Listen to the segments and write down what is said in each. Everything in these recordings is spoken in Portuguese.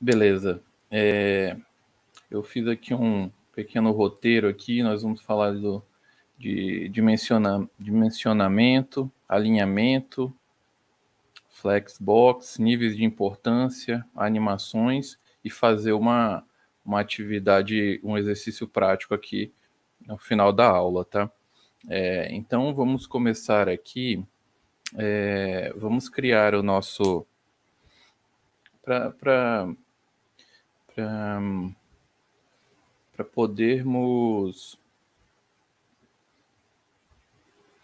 Beleza. É, eu fiz aqui um pequeno roteiro aqui, nós vamos falar do, de dimensiona, dimensionamento, alinhamento, flexbox, níveis de importância, animações e fazer uma, uma atividade, um exercício prático aqui no final da aula, tá? É, então vamos começar aqui, é, vamos criar o nosso para para podermos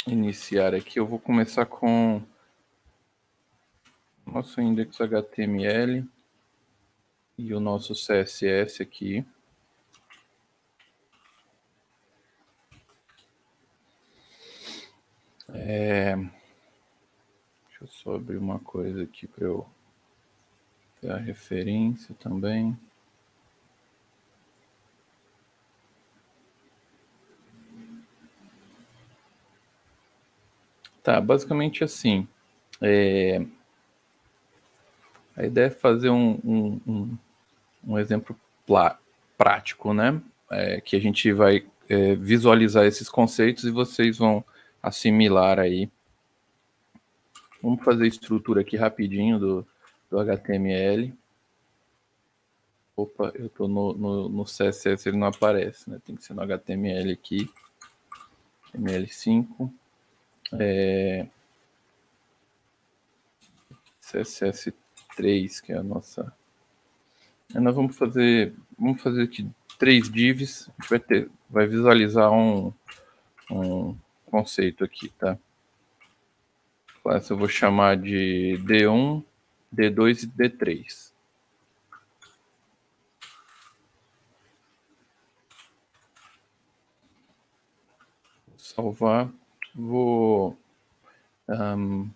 iniciar aqui, eu vou começar com nosso index HTML e o nosso CSS aqui. É... Deixa eu só abrir uma coisa aqui para eu a referência também. Tá, basicamente assim. É, a ideia é fazer um, um, um, um exemplo prático, né? É, que a gente vai é, visualizar esses conceitos e vocês vão assimilar aí. Vamos fazer a estrutura aqui rapidinho do, do HTML. Opa, eu estou no, no, no, CSS, ele não aparece, né? Tem que ser no HTML aqui. HTML5. É... CSS3, que é a nossa... É, nós vamos fazer, vamos fazer aqui três divs. A gente vai, ter, vai visualizar um, um conceito aqui, tá? Essa eu vou chamar de D1, D2 e D3. salvar. Vou um,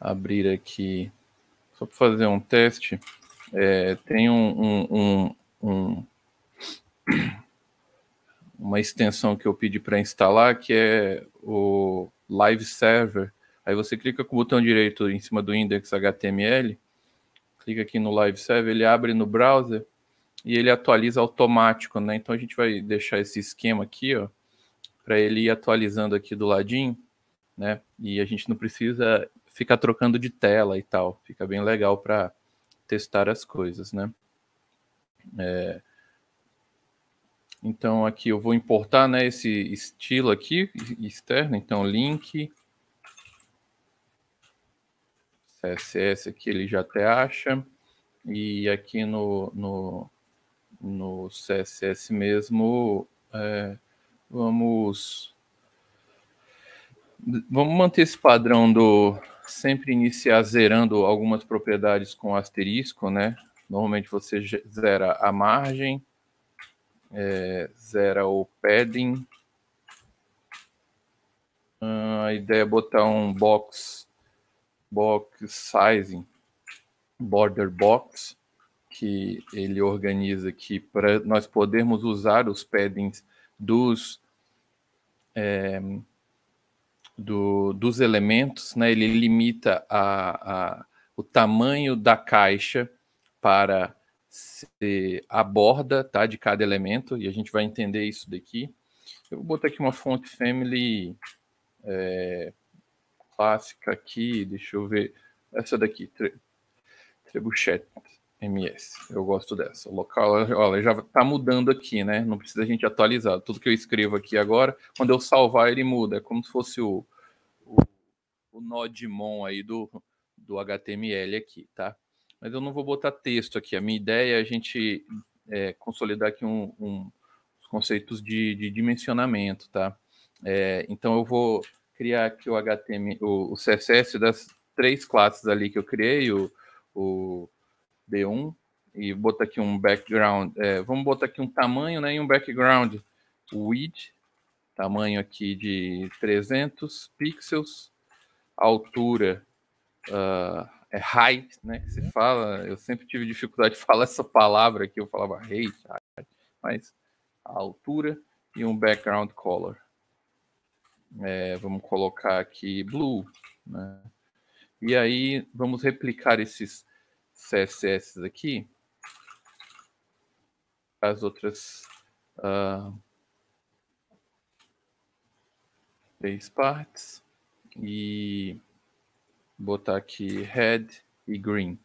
abrir aqui, só para fazer um teste. É, tem um, um, um, uma extensão que eu pedi para instalar, que é o Live Server, Aí você clica com o botão direito em cima do index HTML, clica aqui no Live Server, ele abre no browser e ele atualiza automático, né? Então a gente vai deixar esse esquema aqui, ó, para ele ir atualizando aqui do ladinho, né? E a gente não precisa ficar trocando de tela e tal. Fica bem legal para testar as coisas, né? É... Então aqui eu vou importar, né, esse estilo aqui externo, então link CSS aqui ele já até acha. E aqui no, no, no CSS mesmo, é, vamos, vamos manter esse padrão do sempre iniciar zerando algumas propriedades com asterisco, né? Normalmente você zera a margem, é, zera o padding. Ah, a ideia é botar um box box sizing border box que ele organiza aqui para nós podermos usar os paddings dos é, do, dos elementos, né? Ele limita a, a, o tamanho da caixa para ser a borda, tá, de cada elemento e a gente vai entender isso daqui. Eu vou botar aqui uma fonte family é, clássica aqui, deixa eu ver. Essa daqui, tre, Trebuchet MS. Eu gosto dessa. O local, olha, já tá mudando aqui, né? Não precisa a gente atualizar. Tudo que eu escrevo aqui agora, quando eu salvar, ele muda. É como se fosse o, o, o Nodmon aí do, do HTML aqui, tá? Mas eu não vou botar texto aqui. A minha ideia é a gente é, consolidar aqui um, um, os conceitos de, de dimensionamento, tá? É, então eu vou criar aqui o HTML, o, o CSS das três classes ali que eu criei, o, o B1, e botar aqui um background, é, vamos botar aqui um tamanho né, e um background width, tamanho aqui de 300 pixels, altura uh, é height, né, que se fala, eu sempre tive dificuldade de falar essa palavra aqui, eu falava height, mas a altura e um background color é, vamos colocar aqui blue, né? E aí vamos replicar esses CSS aqui as outras uh, três partes e botar aqui red e green.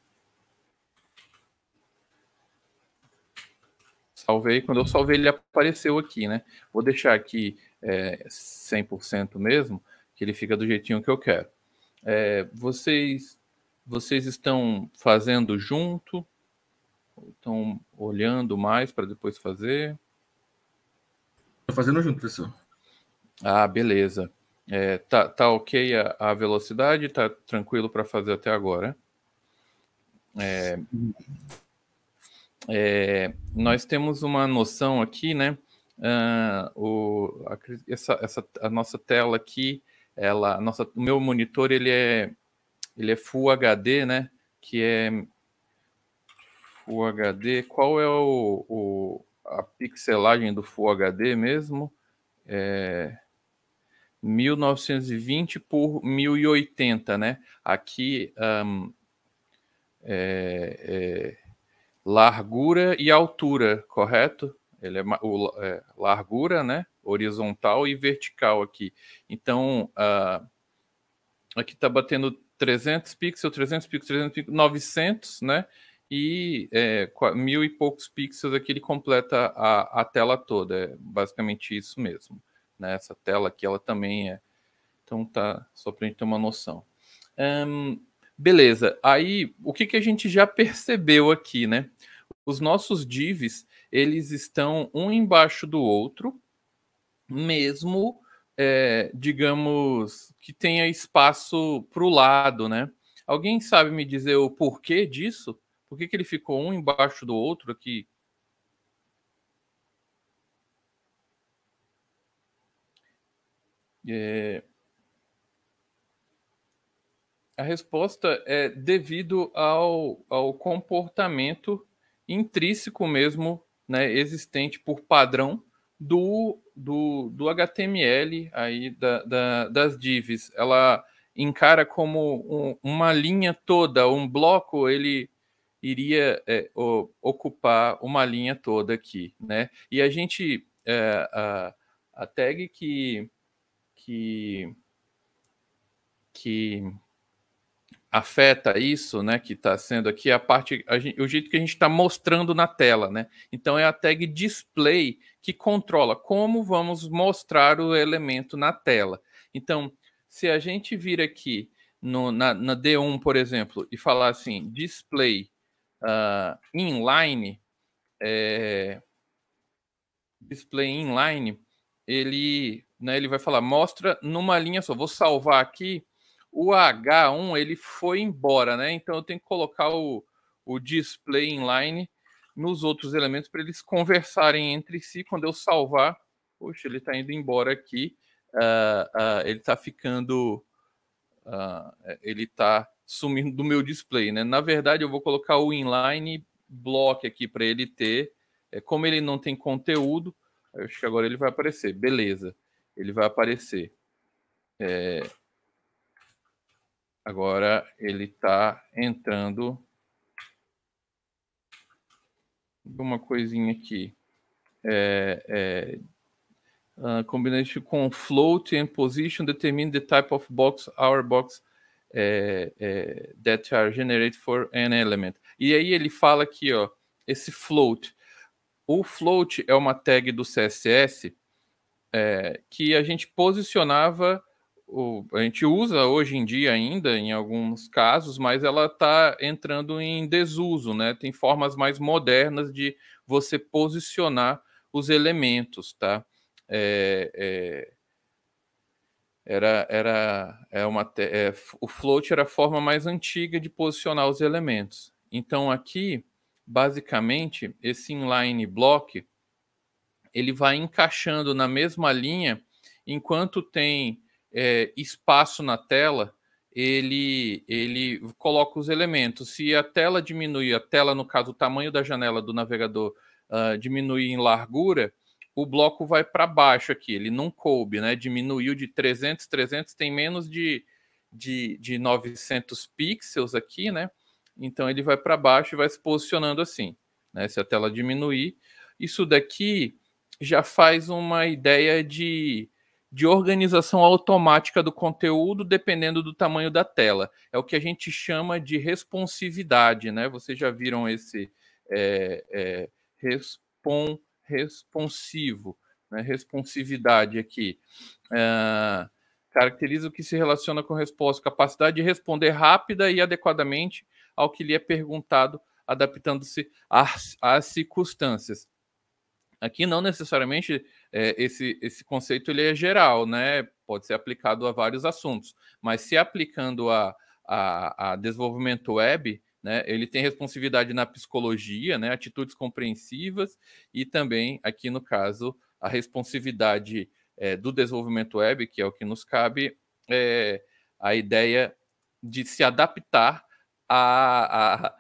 Salvei, quando eu salvei ele apareceu aqui, né? Vou deixar aqui é, 100% mesmo, que ele fica do jeitinho que eu quero. É, vocês, vocês estão fazendo junto? Estão olhando mais para depois fazer? Estou fazendo junto, professor. Ah, beleza. É, tá, tá ok a, a velocidade? Tá tranquilo para fazer até agora? É, é, nós temos uma noção aqui, né? Uh, o, a, essa, essa, a nossa tela aqui, ela, nossa, o meu monitor ele é, ele é Full HD, né? Que é Full HD. Qual é o, o a pixelagem do Full HD mesmo? É 1920 por 1080, né? Aqui um, é, é largura e altura, correto? ele é o, é, largura, né? Horizontal e vertical aqui. Então, uh, aqui está batendo 300 pixels, 300 pixels, 300 pixels, 900, né? E é, mil e poucos pixels aqui ele completa a, a tela toda. É basicamente isso mesmo. Né? Essa tela aqui, ela também é. Então, tá, só para a gente ter uma noção. Um, beleza, aí o que, que a gente já percebeu aqui, né? Os nossos divs, eles estão um embaixo do outro, mesmo, é, digamos, que tenha espaço para o lado, né? Alguém sabe me dizer o porquê disso? Por que, que ele ficou um embaixo do outro aqui? É... A resposta é devido ao, ao comportamento intrínseco mesmo né, existente por padrão do, do, do HTML aí da, da, das divs. Ela encara como um, uma linha toda, um bloco, ele iria é, o, ocupar uma linha toda aqui, né? E a gente é, a, a tag que que que afeta isso, né, que está sendo aqui a parte, a gente, o jeito que a gente está mostrando na tela, né? Então é a tag display que controla como vamos mostrar o elemento na tela. Então, se a gente vir aqui no, na, na D1, por exemplo, e falar assim, display uh, inline, é, display inline, ele, né, ele vai falar, mostra numa linha só. Vou salvar aqui o H1 ele foi embora, né? Então eu tenho que colocar o, o display inline nos outros elementos para eles conversarem entre si. Quando eu salvar, poxa, ele está indo embora aqui, uh, uh, ele está ficando, uh, ele está sumindo do meu display, né? Na verdade, eu vou colocar o inline block aqui para ele ter, é, como ele não tem conteúdo, eu acho que agora ele vai aparecer, beleza, ele vai aparecer. É, Agora ele está entrando uma coisinha aqui. É, é, uh, ah, combination com float and position determine the type of box, our box é, é, that are generated for an element. E aí ele fala aqui, ó, esse float. O float é uma tag do CSS é, que a gente posicionava o, a gente usa hoje em dia ainda em alguns casos, mas ela está entrando em desuso, né? Tem formas mais modernas de você posicionar os elementos, tá? É, é, era era é uma é, o float era a forma mais antiga de posicionar os elementos. Então aqui, basicamente, esse inline block ele vai encaixando na mesma linha enquanto tem é, espaço na tela, ele, ele coloca os elementos. Se a tela diminuir, a tela, no caso, o tamanho da janela do navegador uh, diminuir em largura, o bloco vai para baixo aqui, ele não coube, né? Diminuiu de 300, 300 tem menos de, de, de 900 pixels aqui, né? Então ele vai para baixo e vai se posicionando assim, né? Se a tela diminuir, isso daqui já faz uma ideia de de organização automática do conteúdo dependendo do tamanho da tela. É o que a gente chama de responsividade, né? Vocês já viram esse é, é, respon, responsivo, né? responsividade aqui. Ah, caracteriza o que se relaciona com resposta, capacidade de responder rápida e adequadamente ao que lhe é perguntado, adaptando-se às, às circunstâncias. Aqui não necessariamente é, esse, esse conceito ele é geral, né? Pode ser aplicado a vários assuntos, mas se aplicando a, a, a desenvolvimento web, né, ele tem responsividade na psicologia, né, atitudes compreensivas e também, aqui no caso, a responsividade é, do desenvolvimento web, que é o que nos cabe, é, a ideia de se adaptar a, a,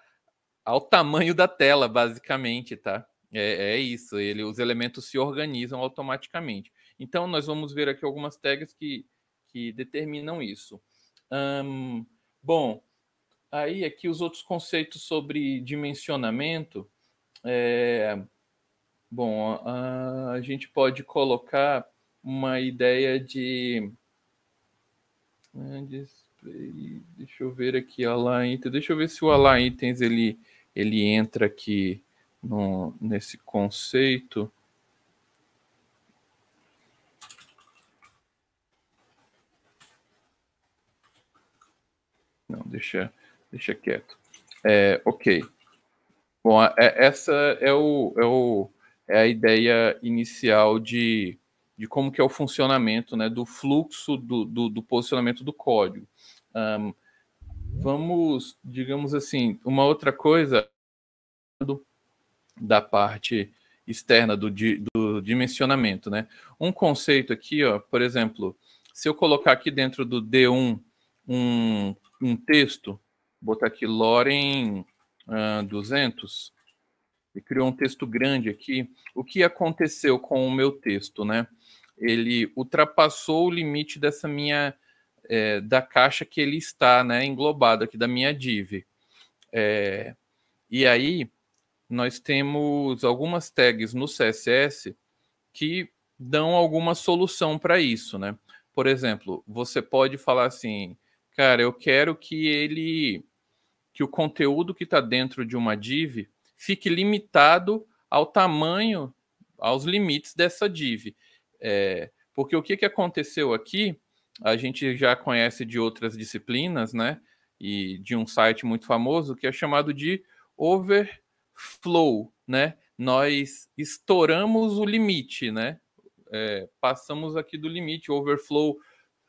ao tamanho da tela, basicamente, tá? É, é, isso, ele, os elementos se organizam automaticamente. Então, nós vamos ver aqui algumas tags que, que determinam isso. Um, bom, aí aqui os outros conceitos sobre dimensionamento. É, bom, a, a gente pode colocar uma ideia de né, Deixa eu ver aqui, align. Deixa eu ver se o align itens ele, ele entra aqui no, nesse conceito. Não, deixa, deixa quieto. É, ok. Bom, é, é, essa é, o, é, o, é a ideia inicial de, de como que é o funcionamento né, do fluxo do, do, do posicionamento do código. Um, vamos, digamos assim, uma outra coisa do da parte externa do, di, do dimensionamento, né? Um conceito aqui, ó, por exemplo, se eu colocar aqui dentro do D1 um, um texto, botar aqui Loren uh, 200, e criou um texto grande aqui, o que aconteceu com o meu texto, né? Ele ultrapassou o limite dessa minha, é, da caixa que ele está, né, englobado aqui da minha div. É, e aí, nós temos algumas tags no CSS que dão alguma solução para isso, né? Por exemplo, você pode falar assim, cara, eu quero que ele que o conteúdo que está dentro de uma div fique limitado ao tamanho, aos limites dessa div. É, porque o que, que aconteceu aqui, a gente já conhece de outras disciplinas, né? E de um site muito famoso que é chamado de over flow, né? Nós estouramos o limite, né? É, passamos aqui do limite, overflow,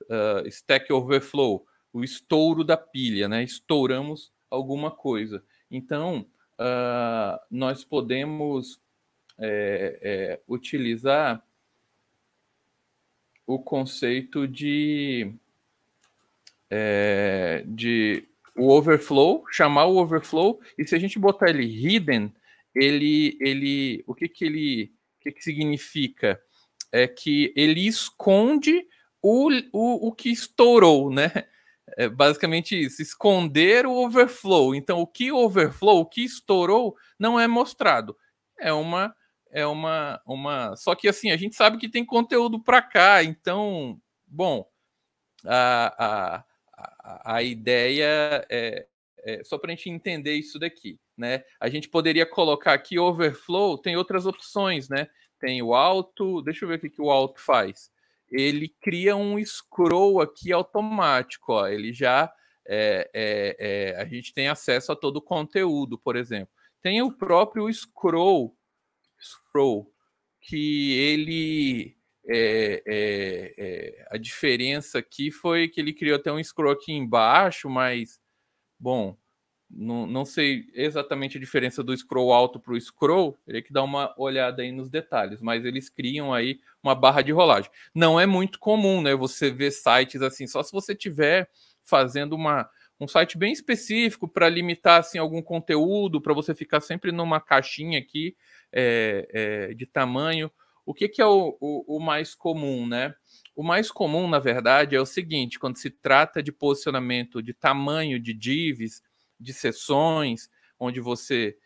uh, stack overflow, o estouro da pilha, né? Estouramos alguma coisa. Então, uh, nós podemos é, é, utilizar o conceito de, é, de o overflow, chamar o overflow, e se a gente botar ele hidden, ele, ele, o que que ele, o que que significa? É que ele esconde o, o, o que estourou, né? É basicamente isso, esconder o overflow. Então, o que overflow, o que estourou, não é mostrado. É uma, é uma, uma. Só que assim, a gente sabe que tem conteúdo para cá, então, bom, a, a a, a ideia é, é só para a gente entender isso daqui, né? A gente poderia colocar aqui overflow, tem outras opções, né? Tem o alto, deixa eu ver o que, que o alto faz. Ele cria um scroll aqui automático, ó. Ele já é, é, é, a gente tem acesso a todo o conteúdo, por exemplo. Tem o próprio scroll, scroll, que ele é, é, é, a diferença aqui foi que ele criou até um scroll aqui embaixo, mas, bom, não, não sei exatamente a diferença do scroll alto para o scroll, teria que dar uma olhada aí nos detalhes, mas eles criam aí uma barra de rolagem. Não é muito comum, né, você ver sites assim, só se você tiver fazendo uma, um site bem específico para limitar assim algum conteúdo, para você ficar sempre numa caixinha aqui é, é, de tamanho, o que, que é o, o, o mais comum, né? O mais comum, na verdade, é o seguinte: quando se trata de posicionamento de tamanho de divs, de sessões, onde você.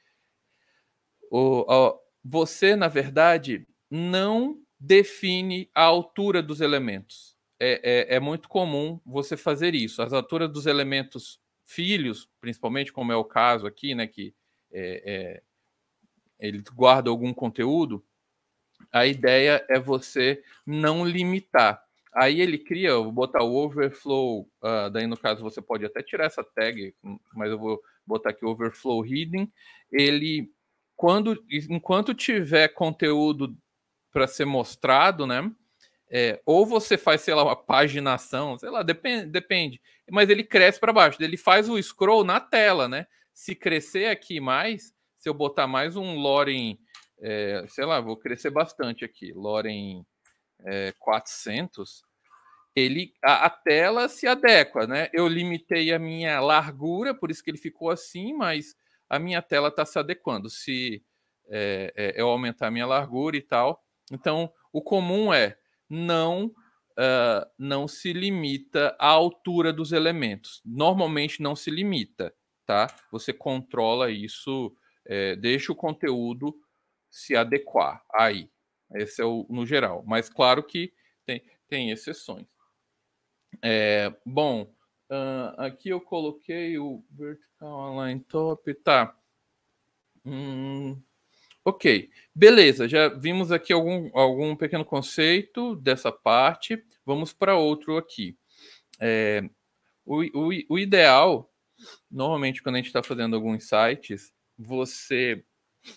O, o, você, na verdade, não define a altura dos elementos. É, é, é muito comum você fazer isso. As alturas dos elementos filhos, principalmente, como é o caso aqui, né, que é, é guarda algum conteúdo, a ideia é você não limitar. Aí ele cria, vou botar o overflow, uh, daí no caso você pode até tirar essa tag, mas eu vou botar aqui overflow hidden. Ele, quando, enquanto tiver conteúdo para ser mostrado, né? É, ou você faz, sei lá, uma paginação, sei lá, depende, depende. Mas ele cresce para baixo, ele faz o scroll na tela, né? Se crescer aqui mais, se eu botar mais um lorem é, sei lá, vou crescer bastante aqui, Loren é, eh, 400, ele, a, a, tela se adequa, né? Eu limitei a minha largura, por isso que ele ficou assim, mas a minha tela está se adequando. Se é, eu aumentar a minha largura e tal. Então, o comum é não Uh, não se limita à altura dos elementos. Normalmente não se limita, tá? Você controla isso, é, deixa o conteúdo se adequar aí. Esse é o no geral. Mas claro que tem, tem exceções. É, bom, uh, aqui eu coloquei o vertical align top, tá. Hum, ok, beleza. Já vimos aqui algum, algum pequeno conceito dessa parte. Vamos para outro aqui. É, o, o, o ideal, normalmente quando a gente está fazendo alguns sites, você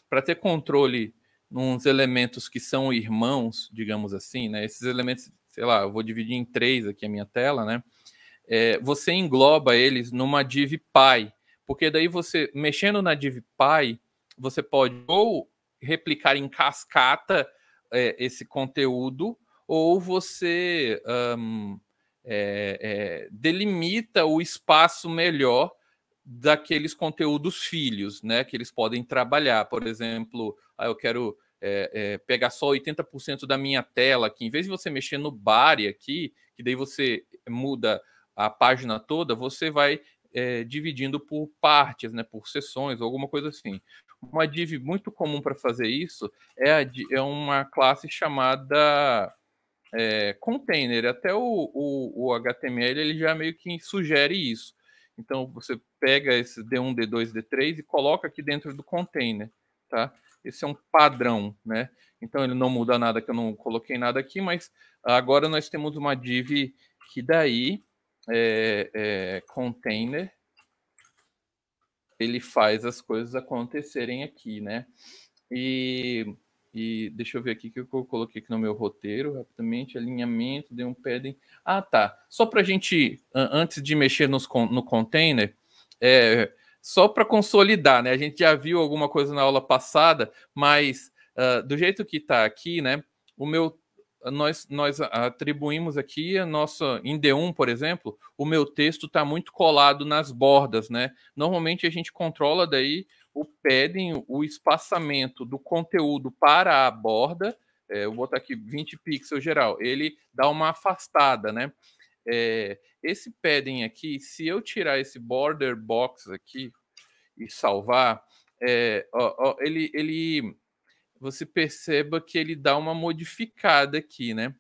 para ter controle nos elementos que são irmãos, digamos assim, né? Esses elementos, sei lá, eu vou dividir em três aqui a minha tela, né? É, você engloba eles numa div pai, porque daí você mexendo na div pai, você pode ou replicar em cascata é, esse conteúdo, ou você um, é, é, delimita o espaço melhor daqueles conteúdos filhos, né? Que eles podem trabalhar. Por exemplo, ah, eu quero é, é, pegar só 80% da minha tela aqui. Em vez de você mexer no bar aqui, que daí você muda a página toda, você vai é, dividindo por partes, né? Por sessões, alguma coisa assim. Uma div muito comum para fazer isso é, a, é uma classe chamada container. Até o, o, o HTML ele já meio que sugere isso então, você pega esse D1, D2, D3 e coloca aqui dentro do container, tá? Esse é um padrão, né? Então, ele não muda nada, que eu não coloquei nada aqui, mas agora nós temos uma div que daí é, é, container ele faz as coisas acontecerem aqui, né? E e deixa eu ver aqui que eu coloquei aqui no meu roteiro rapidamente, alinhamento, deu um padding. Ah, tá. Só para a gente, antes de mexer nos, no container, é, só para consolidar, né? A gente já viu alguma coisa na aula passada, mas uh, do jeito que está aqui, né? O meu, nós, nós atribuímos aqui a nossa, em D1, por exemplo, o meu texto está muito colado nas bordas, né? Normalmente a gente controla daí o, pedem o espaçamento do conteúdo para a borda. É, eu vou botar aqui 20 pixels geral. Ele dá uma afastada, né? É, esse padding aqui, se eu tirar esse border box aqui e salvar, é, ó, ó, ele, ele, você perceba que ele dá uma modificada aqui, né?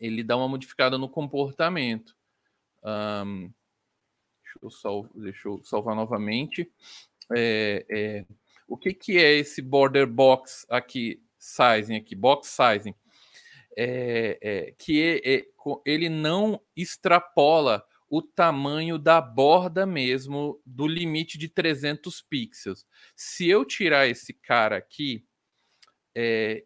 Ele dá uma modificada no comportamento. Um, deixa, eu salvo, deixa eu salvar novamente é, é, o que, que é esse border box aqui, sizing aqui, box sizing, é, é que é, é, ele não extrapola o tamanho da borda mesmo do limite de 300 pixels. Se eu tirar esse cara aqui,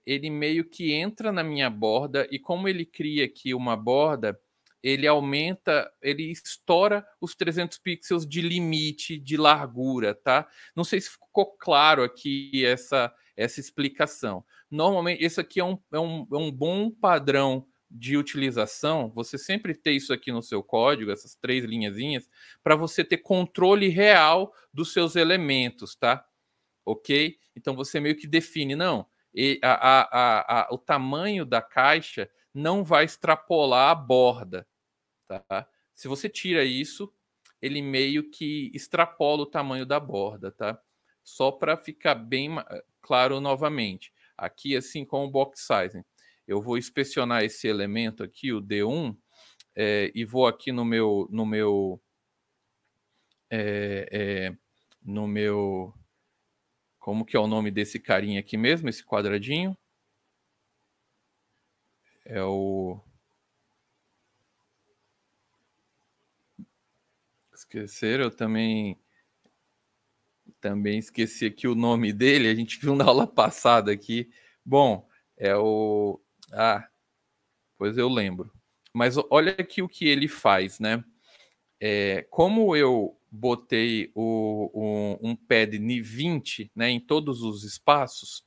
ele meio que entra na minha borda e como ele cria aqui uma borda ele aumenta, ele estoura os 300 pixels de limite de largura, tá? Não sei se ficou claro aqui essa, essa explicação. Normalmente, esse aqui é um, é, um, é um bom padrão de utilização, você sempre ter isso aqui no seu código, essas três linhazinhas, para você ter controle real dos seus elementos, tá? Ok? Então você meio que define, não, a, a, a, o tamanho da caixa não vai extrapolar a borda tá? Se você tira isso, ele meio que extrapola o tamanho da borda, tá? Só para ficar bem eh, claro novamente. Aqui, assim com o box sizing, eu vou inspecionar esse elemento aqui, o D1, é, eh, e vou aqui no meu, no meu, é, é, no meu, como que é o nome desse carinha aqui mesmo, esse quadradinho? É o esqueceram, eu também também esqueci aqui o nome dele, a gente viu na aula passada aqui. Bom, é o ah, pois eu lembro. Mas olha aqui o que ele faz, né? É, como eu botei o, o, um pad NI20 né, em todos os espaços,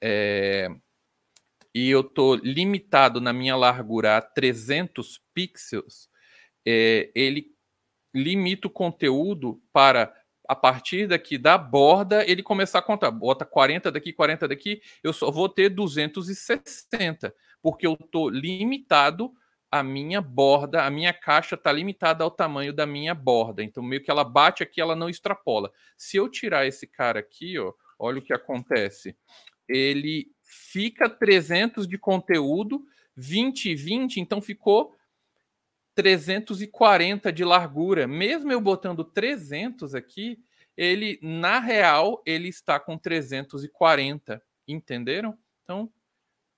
é, e eu estou limitado na minha largura a 300 pixels, é, ele limita o conteúdo para a partir daqui da borda ele começar a contar. Bota 40 daqui, 40 daqui, eu só vou ter 260, porque eu estou limitado a minha borda, a minha caixa está limitada ao tamanho da minha borda. Então, meio que ela bate aqui, ela não extrapola. Se eu tirar esse cara aqui, ó, olha o que acontece. Ele fica 300 de conteúdo, 20 e 20, então ficou 340 de largura. Mesmo eu botando 300 aqui, ele na real ele está com 340, entenderam? Então,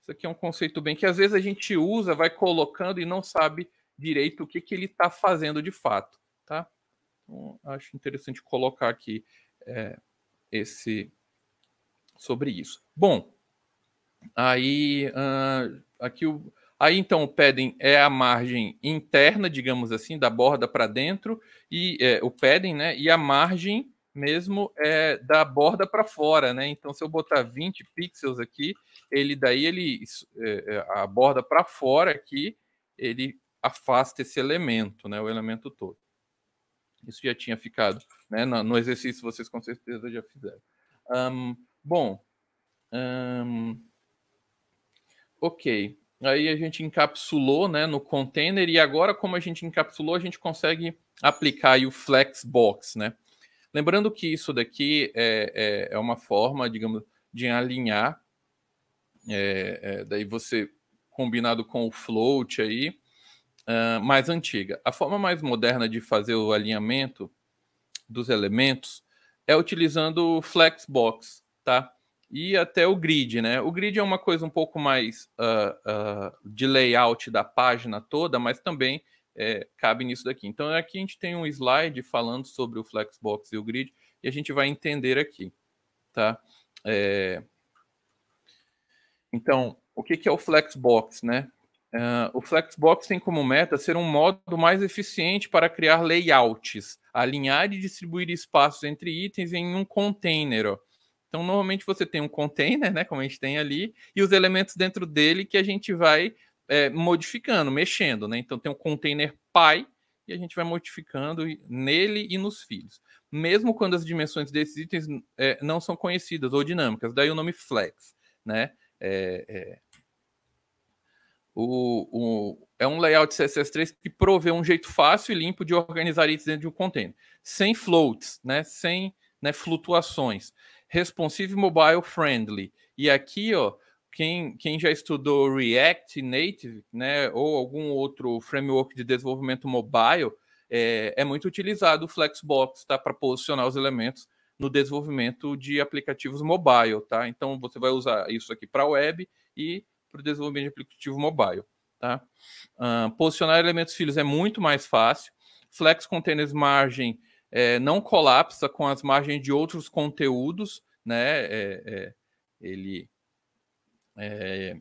isso aqui é um conceito bem que às vezes a gente usa, vai colocando e não sabe direito o que, que ele está fazendo de fato, tá? Então, acho interessante colocar aqui é, esse sobre isso. Bom, aí uh, aqui o Aí então o padding é a margem interna, digamos assim, da borda para dentro e é, o padding né? E a margem mesmo é da borda para fora, né? Então se eu botar 20 pixels aqui, ele daí ele é, é, a borda para fora aqui, ele afasta esse elemento, né? O elemento todo. Isso já tinha ficado, né? No, exercício vocês com certeza já fizeram. Um, bom, um, ok aí a gente encapsulou né, no container e agora, como a gente encapsulou, a gente consegue aplicar o Flexbox, né? Lembrando que isso daqui é, é, é uma forma, digamos, de alinhar, é, é daí você combinado com o float aí, uh, mais antiga. A forma mais moderna de fazer o alinhamento dos elementos é utilizando o Flexbox, tá? e até o grid, né? O grid é uma coisa um pouco mais uh, uh, de layout da página toda, mas também é, cabe nisso daqui. Então aqui a gente tem um slide falando sobre o Flexbox e o grid e a gente vai entender aqui, tá? É... Então, o que, que é o Flexbox, né? Uh, o Flexbox tem como meta ser um modo mais eficiente para criar layouts, alinhar e distribuir espaços entre itens em um container. Ó então, normalmente você tem um container, né, como a gente tem ali, e os elementos dentro dele que a gente vai é, modificando, mexendo, né? Então, tem um container pai e a gente vai modificando nele e nos filhos. Mesmo quando as dimensões desses itens é, não são conhecidas ou dinâmicas, daí o nome flex, né? É, é. o, o, é um layout CSS3 que provê um jeito fácil e limpo de organizar itens dentro de um container, sem floats, né? sem né, flutuações responsive mobile friendly. E aqui, ó, quem, quem já estudou React Native, né, ou algum outro framework de desenvolvimento mobile, é, é muito utilizado o Flexbox, tá, para posicionar os elementos no desenvolvimento de aplicativos mobile, tá? Então você vai usar isso aqui para web e para o desenvolvimento de aplicativo mobile, tá? Uh, posicionar elementos filhos é muito mais fácil. Flex Containers Margem é, não colapsa com as margens de outros conteúdos, né? É, é ele é,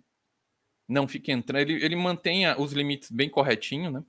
não fica entrando, ele, ele mantém os limites bem corretinho, né?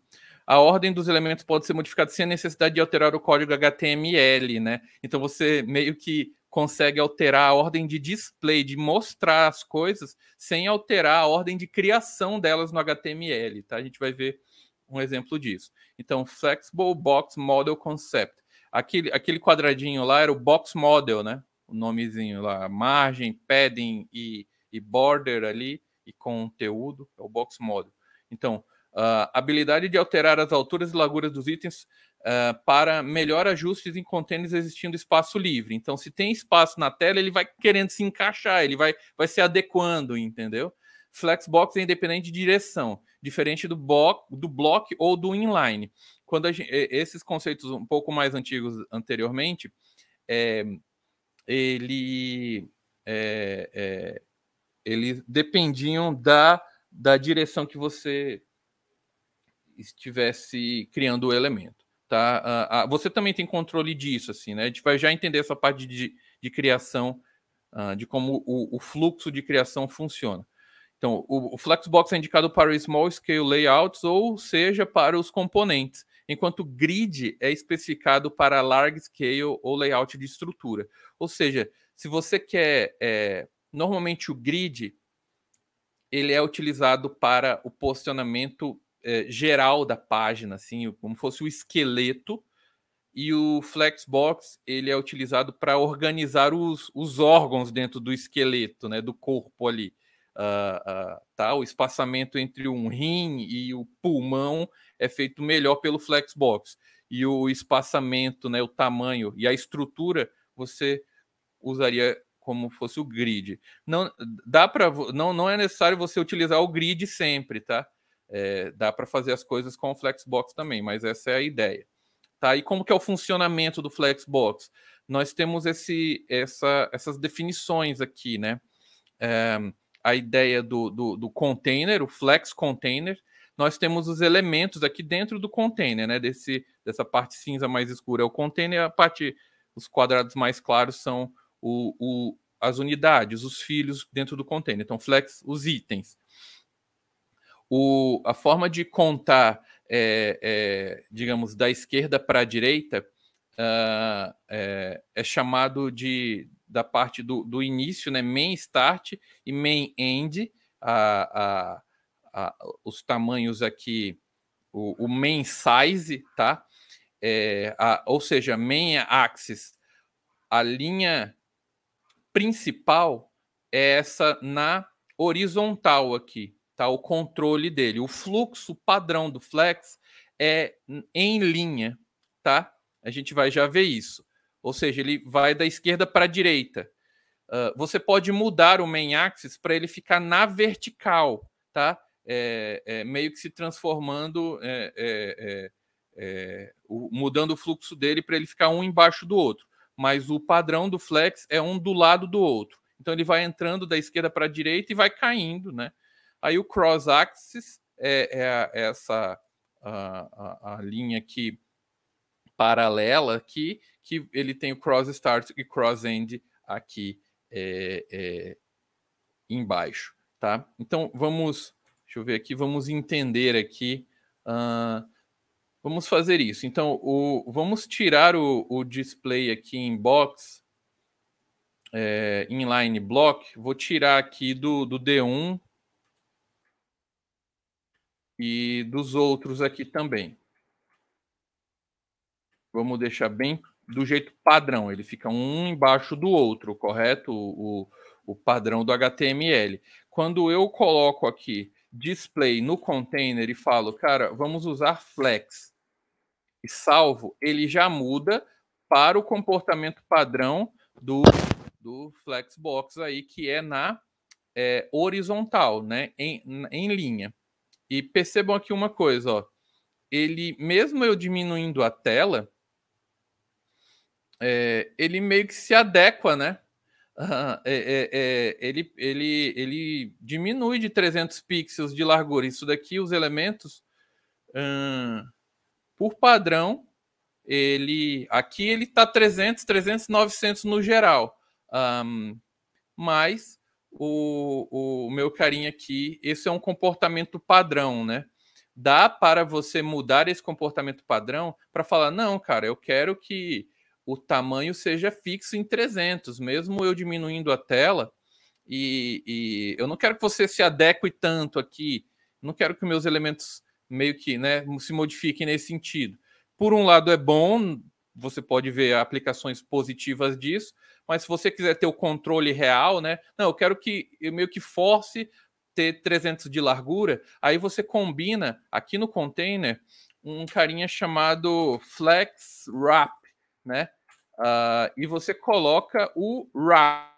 A ordem dos elementos pode ser modificada sem a necessidade de alterar o código HTML, né? Então você meio que consegue alterar a ordem de display, de mostrar as coisas, sem alterar a ordem de criação delas no HTML, tá? A gente vai ver um exemplo disso. Então, Flexible Box Model Concept. Aquele, aquele quadradinho lá era o box model, né? O nomezinho lá, margem, padding e, e border ali, e conteúdo, é o box model. Então, a habilidade de alterar as alturas e larguras dos itens Uh, para melhor ajustes em contêineres existindo espaço livre. Então, se tem espaço na tela, ele vai querendo se encaixar, ele vai, vai se adequando, entendeu? Flexbox é independente de direção, diferente do, block, do block ou do inline. Quando gente, esses conceitos um pouco mais antigos anteriormente, é, ele, é, é, eles dependiam da, da direção que você estivesse criando o elemento. Tá? você também tem controle disso, assim, né? A gente vai já entender essa parte de, de criação, uh, de como o, o, fluxo de criação funciona. Então, o, o Flexbox é indicado para o Small Scale Layouts, ou seja, para os componentes, enquanto o Grid é especificado para Large Scale ou Layout de estrutura. Ou seja, se você quer... É, normalmente o Grid ele é utilizado para o posicionamento é, geral da página, assim, como fosse o esqueleto, e o Flexbox ele é utilizado para organizar os, os órgãos dentro do esqueleto, né, do corpo ali. Uh, uh, tá? O espaçamento entre um rim e o pulmão é feito melhor pelo flexbox. E o espaçamento, né, o tamanho e a estrutura, você usaria como fosse o grid. Não dá para não, não é necessário você utilizar o grid sempre, tá? É, dá para fazer as coisas com o Flexbox também, mas essa é a ideia. Tá? E como que é o funcionamento do Flexbox? Nós temos esse, essa, essas definições aqui, né? É, a ideia do, do, do container, o flex container, nós temos os elementos aqui dentro do container, né? Desse, dessa parte cinza mais escura é o container, a parte, os quadrados mais claros são o, o, as unidades, os filhos dentro do container. Então, flex, os itens. O, a forma de contar, é, é, digamos, da esquerda para a direita uh, é, é chamado de da parte do, do início, né? Main start e main end. A, a, a os tamanhos aqui, o, o main size, tá? É, a, ou seja, main axis, a linha principal é essa na horizontal aqui, tá? O controle dele, o fluxo padrão do flex é em linha, tá? A gente vai já ver isso ou seja, ele vai da esquerda para a direita. Uh, você pode mudar o main axis para ele ficar na vertical, tá? É, é, meio que se transformando, é, é, é, é o, mudando o fluxo dele para ele ficar um embaixo do outro. Mas o padrão do flex é um do lado do outro. Então ele vai entrando da esquerda para a direita e vai caindo, né? Aí o cross axis é, essa a, a, a linha que paralela aqui, que ele tem o cross start e cross end aqui é, é, embaixo, tá? Então vamos, deixa eu ver aqui, vamos entender aqui, uh, vamos fazer isso. Então o, vamos tirar o, o display aqui em box, é, inline block, vou tirar aqui do, do D1 e dos outros aqui também vamos deixar bem do jeito padrão, ele fica um embaixo do outro, correto? O, o padrão do HTML. Quando eu coloco aqui display no container e falo, cara, vamos usar flex e salvo, ele já muda para o comportamento padrão do, do flexbox aí, que é na é, horizontal, né? Em, em linha. E percebam aqui uma coisa, ó. Ele, mesmo eu diminuindo a tela, é, ele meio que se adequa, né? É, é, é, ele, ele, ele diminui de 300 pixels de largura. Isso daqui, os elementos, hum, por padrão, ele aqui ele está 300, 300, 900 no geral. mas o, o meu carinho aqui, esse é um comportamento padrão, né? Dá para você mudar esse comportamento padrão para falar, não, cara, eu quero que o tamanho seja fixo em 300, mesmo eu diminuindo a tela. E, e, eu não quero que você se adeque tanto aqui, não quero que meus elementos meio que né, se modifiquem nesse sentido. Por um lado, é bom, você pode ver aplicações positivas disso, mas se você quiser ter o controle real, né? Não, eu quero que eu meio que force ter 300 de largura, aí você combina aqui no container um carinha chamado Flex Wrap, né? Uh, e você coloca o wrap.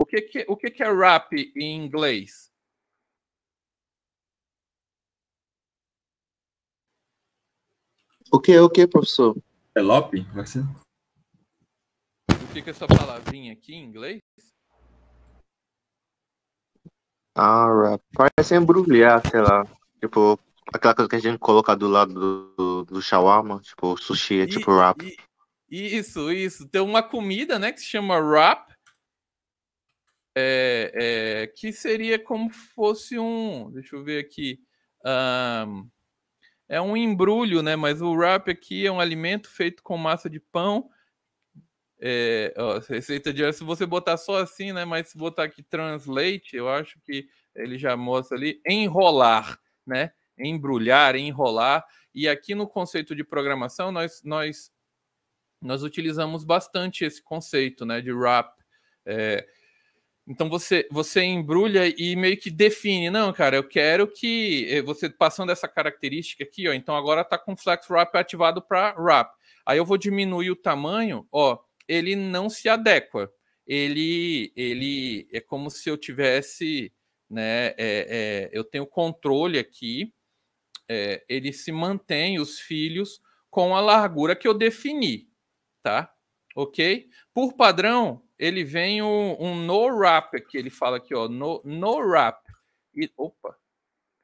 O que, que, o que, que é wrap em inglês? O que é o que, professor? Envelope? É Vai ser. O que, que é essa palavrinha aqui em inglês? Ah, wrap. Parece embrulhar, sei lá. Tipo, aquela coisa que a gente coloca do lado do, do shawarma, tipo sushi, é e, tipo wrap. E, isso, isso. Tem uma comida, né, que se chama wrap, é, é, que seria como fosse um, deixa eu ver aqui, um, é um embrulho, né? Mas o wrap aqui é um alimento feito com massa de pão. É, ó, receita de se você botar só assim, né? Mas se botar aqui translate, eu acho que ele já mostra ali enrolar, né? Embrulhar, enrolar. E aqui no conceito de programação, nós, nós nós utilizamos bastante esse conceito né, de wrap. É, então você, você embrulha e meio que define, não, cara, eu quero que eh, você passando essa característica aqui, ó, então agora está com flex wrap ativado para wrap. Aí eu vou diminuir o tamanho, ó, ele não se adequa. Ele ele é como se eu tivesse, né, é, é, eu tenho controle aqui. É, ele se mantém os filhos com a largura que eu defini tá? Ok? Por padrão, ele vem um, um no wrap que ele fala aqui, ó, no, no wrap. E, opa,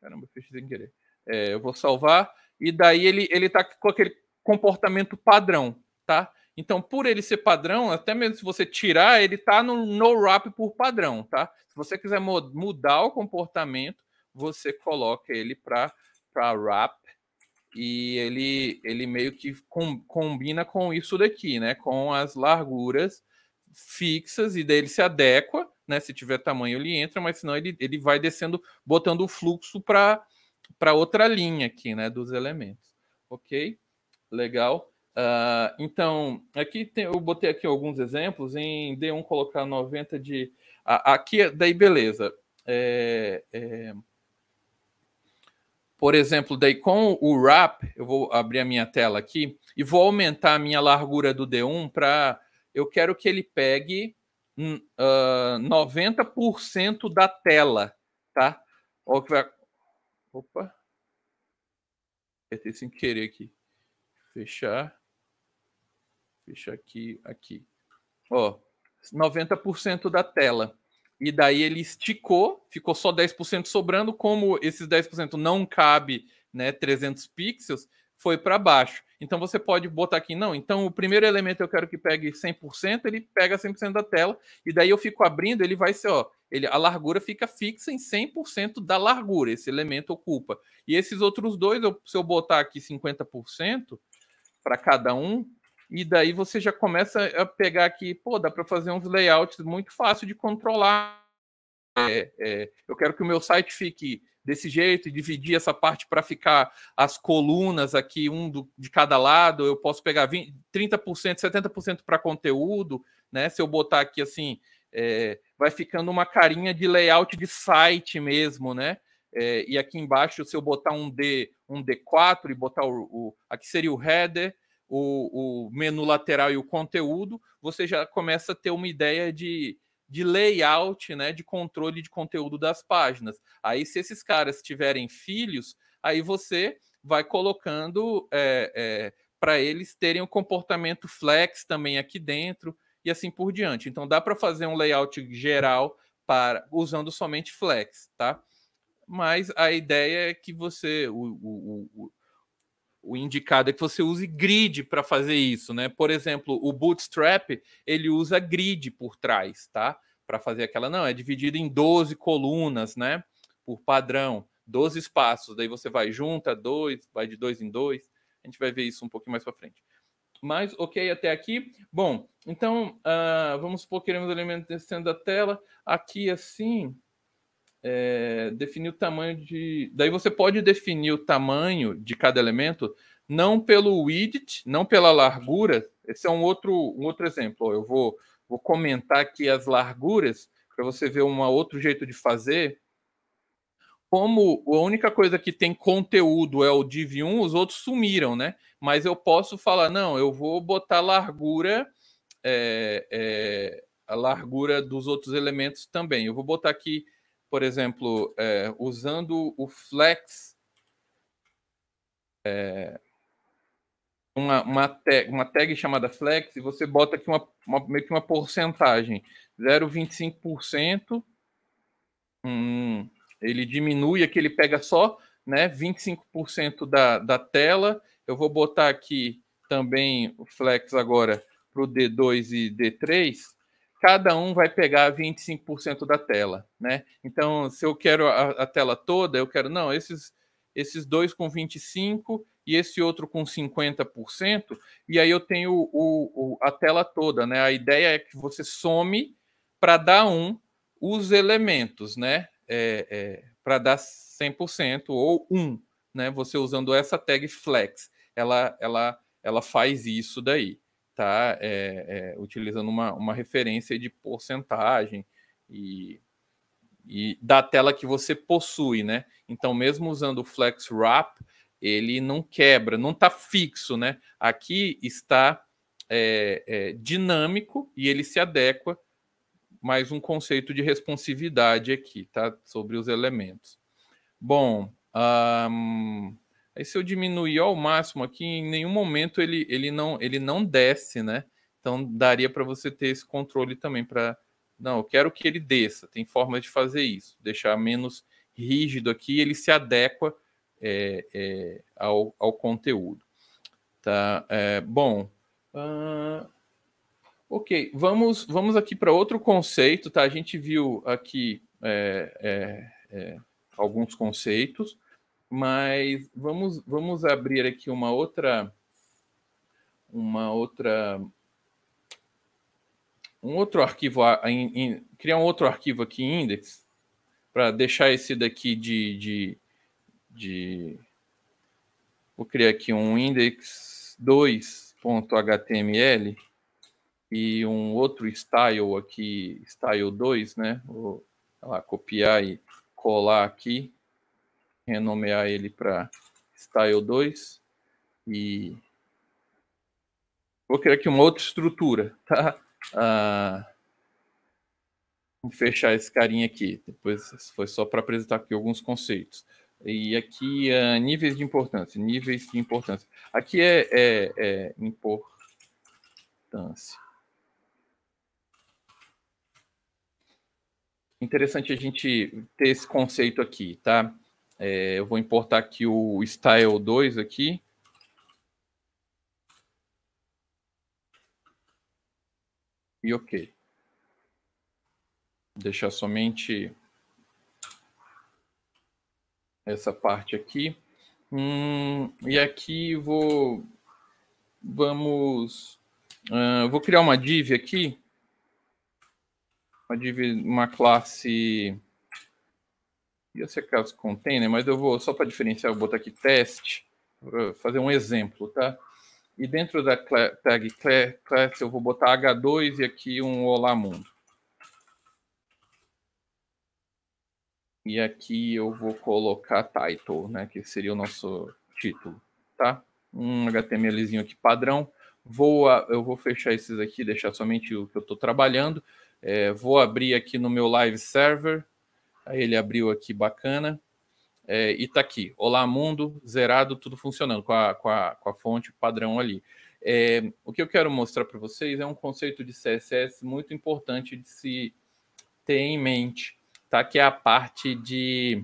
caramba, fiz sem querer. É, eu vou salvar. E daí ele, ele tá com aquele comportamento padrão, tá? Então, por ele ser padrão, até mesmo se você tirar, ele tá no no wrap por padrão, tá? Se você quiser mudar o comportamento, você coloca ele para para wrap e ele, ele meio que com, combina com isso daqui, né? Com as larguras fixas, e daí ele se adequa, né? Se tiver tamanho, ele entra, mas senão ele, ele vai descendo, botando o fluxo para outra linha aqui, né? Dos elementos. Ok? Legal. Uh, então, aqui tem, eu botei aqui alguns exemplos em D1 colocar 90 de. Aqui, é, daí beleza. É, é, por exemplo, daí com o wrap, eu vou abrir a minha tela aqui e vou aumentar a minha largura do D1 para. Eu quero que ele pegue uh, hum, ah, 90% da tela, tá? Ó, que vai. Opa! Apertei sem querer aqui. Fechar. Fechar aqui, aqui. Ó, 90% da tela. E daí ele esticou, ficou só 10% sobrando. Como esses 10% não cabe né, 300 pixels, foi para baixo. Então você pode botar aqui, não, então o primeiro elemento eu quero que pegue 100%, ele pega 100% da tela, e daí eu fico abrindo, ele vai ser, ó, ele, a largura fica fixa em 100% da largura, esse elemento ocupa. E esses outros dois, eu, se eu botar aqui 50% para cada um, e daí você já começa a pegar aqui, pô, dá para fazer uns layouts muito fácil de controlar. É, é, eu quero que o meu site fique desse jeito e dividir essa parte para ficar as colunas aqui, um do, de cada lado. Eu posso pegar 20, 30%, 70% para conteúdo, né? Se eu botar aqui assim, é, vai ficando uma carinha de layout de site mesmo, né? É, e aqui embaixo, se eu botar um D, um D4 e botar o, o aqui seria o header, o, o menu lateral e o conteúdo, você já começa a ter uma ideia de, de layout, né, de controle de conteúdo das páginas. Aí, se esses caras tiverem filhos, aí você vai colocando é, é, para eles terem o um comportamento flex também aqui dentro e assim por diante. Então, dá para fazer um layout geral para usando somente flex, tá? Mas a ideia é que você o, o, o o indicado é que você use grid para fazer isso, né? Por exemplo, o Bootstrap, ele usa grid por trás, tá? Para fazer aquela não, é dividido em 12 colunas, né? Por padrão, 12 espaços, daí você vai junta dois, vai de dois em dois. A gente vai ver isso um pouquinho mais para frente. Mas OK até aqui. Bom, então, uh, vamos supor que queremos elementos elemento descendo da tela aqui assim, é, definir o tamanho de. Daí você pode definir o tamanho de cada elemento não pelo width, não pela largura. Esse é um outro, um outro exemplo. Eu vou, vou comentar aqui as larguras para você ver um outro jeito de fazer. Como a única coisa que tem conteúdo é o div1, os outros sumiram, né? Mas eu posso falar, não, eu vou botar largura, é, é, a largura dos outros elementos também. Eu vou botar aqui por exemplo, é, usando o Flex, é, uma, uma, tag, uma tag chamada Flex, e você bota aqui uma, uma meio que uma porcentagem, 0,25%, hum, ele diminui, aqui ele pega só né, 25% da, da tela, eu vou botar aqui também o Flex agora para o D2 e D3, cada um vai pegar 25% da tela, né? Então, se eu quero a, a, tela toda, eu quero, não, esses, esses dois com 25% e esse outro com 50%, e aí eu tenho o, o, a tela toda, né? A ideia é que você some para dar um os elementos, né? É, é, para dar 100% ou um, né? Você usando essa tag flex, ela, ela, ela faz isso daí tá é, é, utilizando uma, uma referência de porcentagem e, e da tela que você possui, né? Então, mesmo usando o Flex Wrap, ele não quebra, não está fixo, né? Aqui está é, dinâmico e ele se adequa mais um conceito de responsividade aqui, tá? Sobre os elementos. Bom, um, Aí se eu diminuir ao máximo aqui, em nenhum momento ele, ele, não, ele não desce, né? Então daria para você ter esse controle também para não, eu quero que ele desça. Tem formas de fazer isso, deixar menos rígido aqui, ele se adequa é, é, ao, ao conteúdo. Tá, é, bom. Uh, ok, vamos, vamos aqui para outro conceito, tá? A gente viu aqui é, é, é, alguns conceitos. Mas vamos, vamos abrir aqui uma outra uma outra um outro arquivo em, em, criar um outro arquivo aqui index para deixar esse daqui de, de, de vou criar aqui um index 2.html e um outro style aqui, style 2, né? Vou lá, copiar e colar aqui renomear ele para Style 2 e vou criar aqui uma outra estrutura, tá? Ah, vamos fechar esse carinha aqui. Depois foi só para apresentar aqui alguns conceitos. E aqui ah, níveis de importância, níveis de importância. Aqui é, é, é importância. Interessante a gente ter esse conceito aqui, tá? É, eu vou importar aqui o style 2 aqui. E ok. Deixar somente essa parte aqui. Hum, e aqui vou. Vamos. Uh, vou criar uma div aqui. Uma div, uma classe ia ser aquelas container, né, mas eu vou, só para diferenciar, eu vou botar aqui teste, fazer um exemplo, tá? E dentro da tag class eu vou botar H2 e aqui um Olá Mundo. E aqui eu vou colocar title, né, que seria o nosso título, tá? Um HTMLzinho aqui padrão. Vou, eu vou fechar esses aqui, deixar somente o que eu estou trabalhando. É, vou abrir aqui no meu live server Aí ele abriu aqui, bacana. É, e tá aqui, Olá Mundo, zerado, tudo funcionando, com a, com a, com a fonte padrão ali. É, o que eu quero mostrar para vocês é um conceito de CSS muito importante de se ter em mente, tá? Que é a parte de,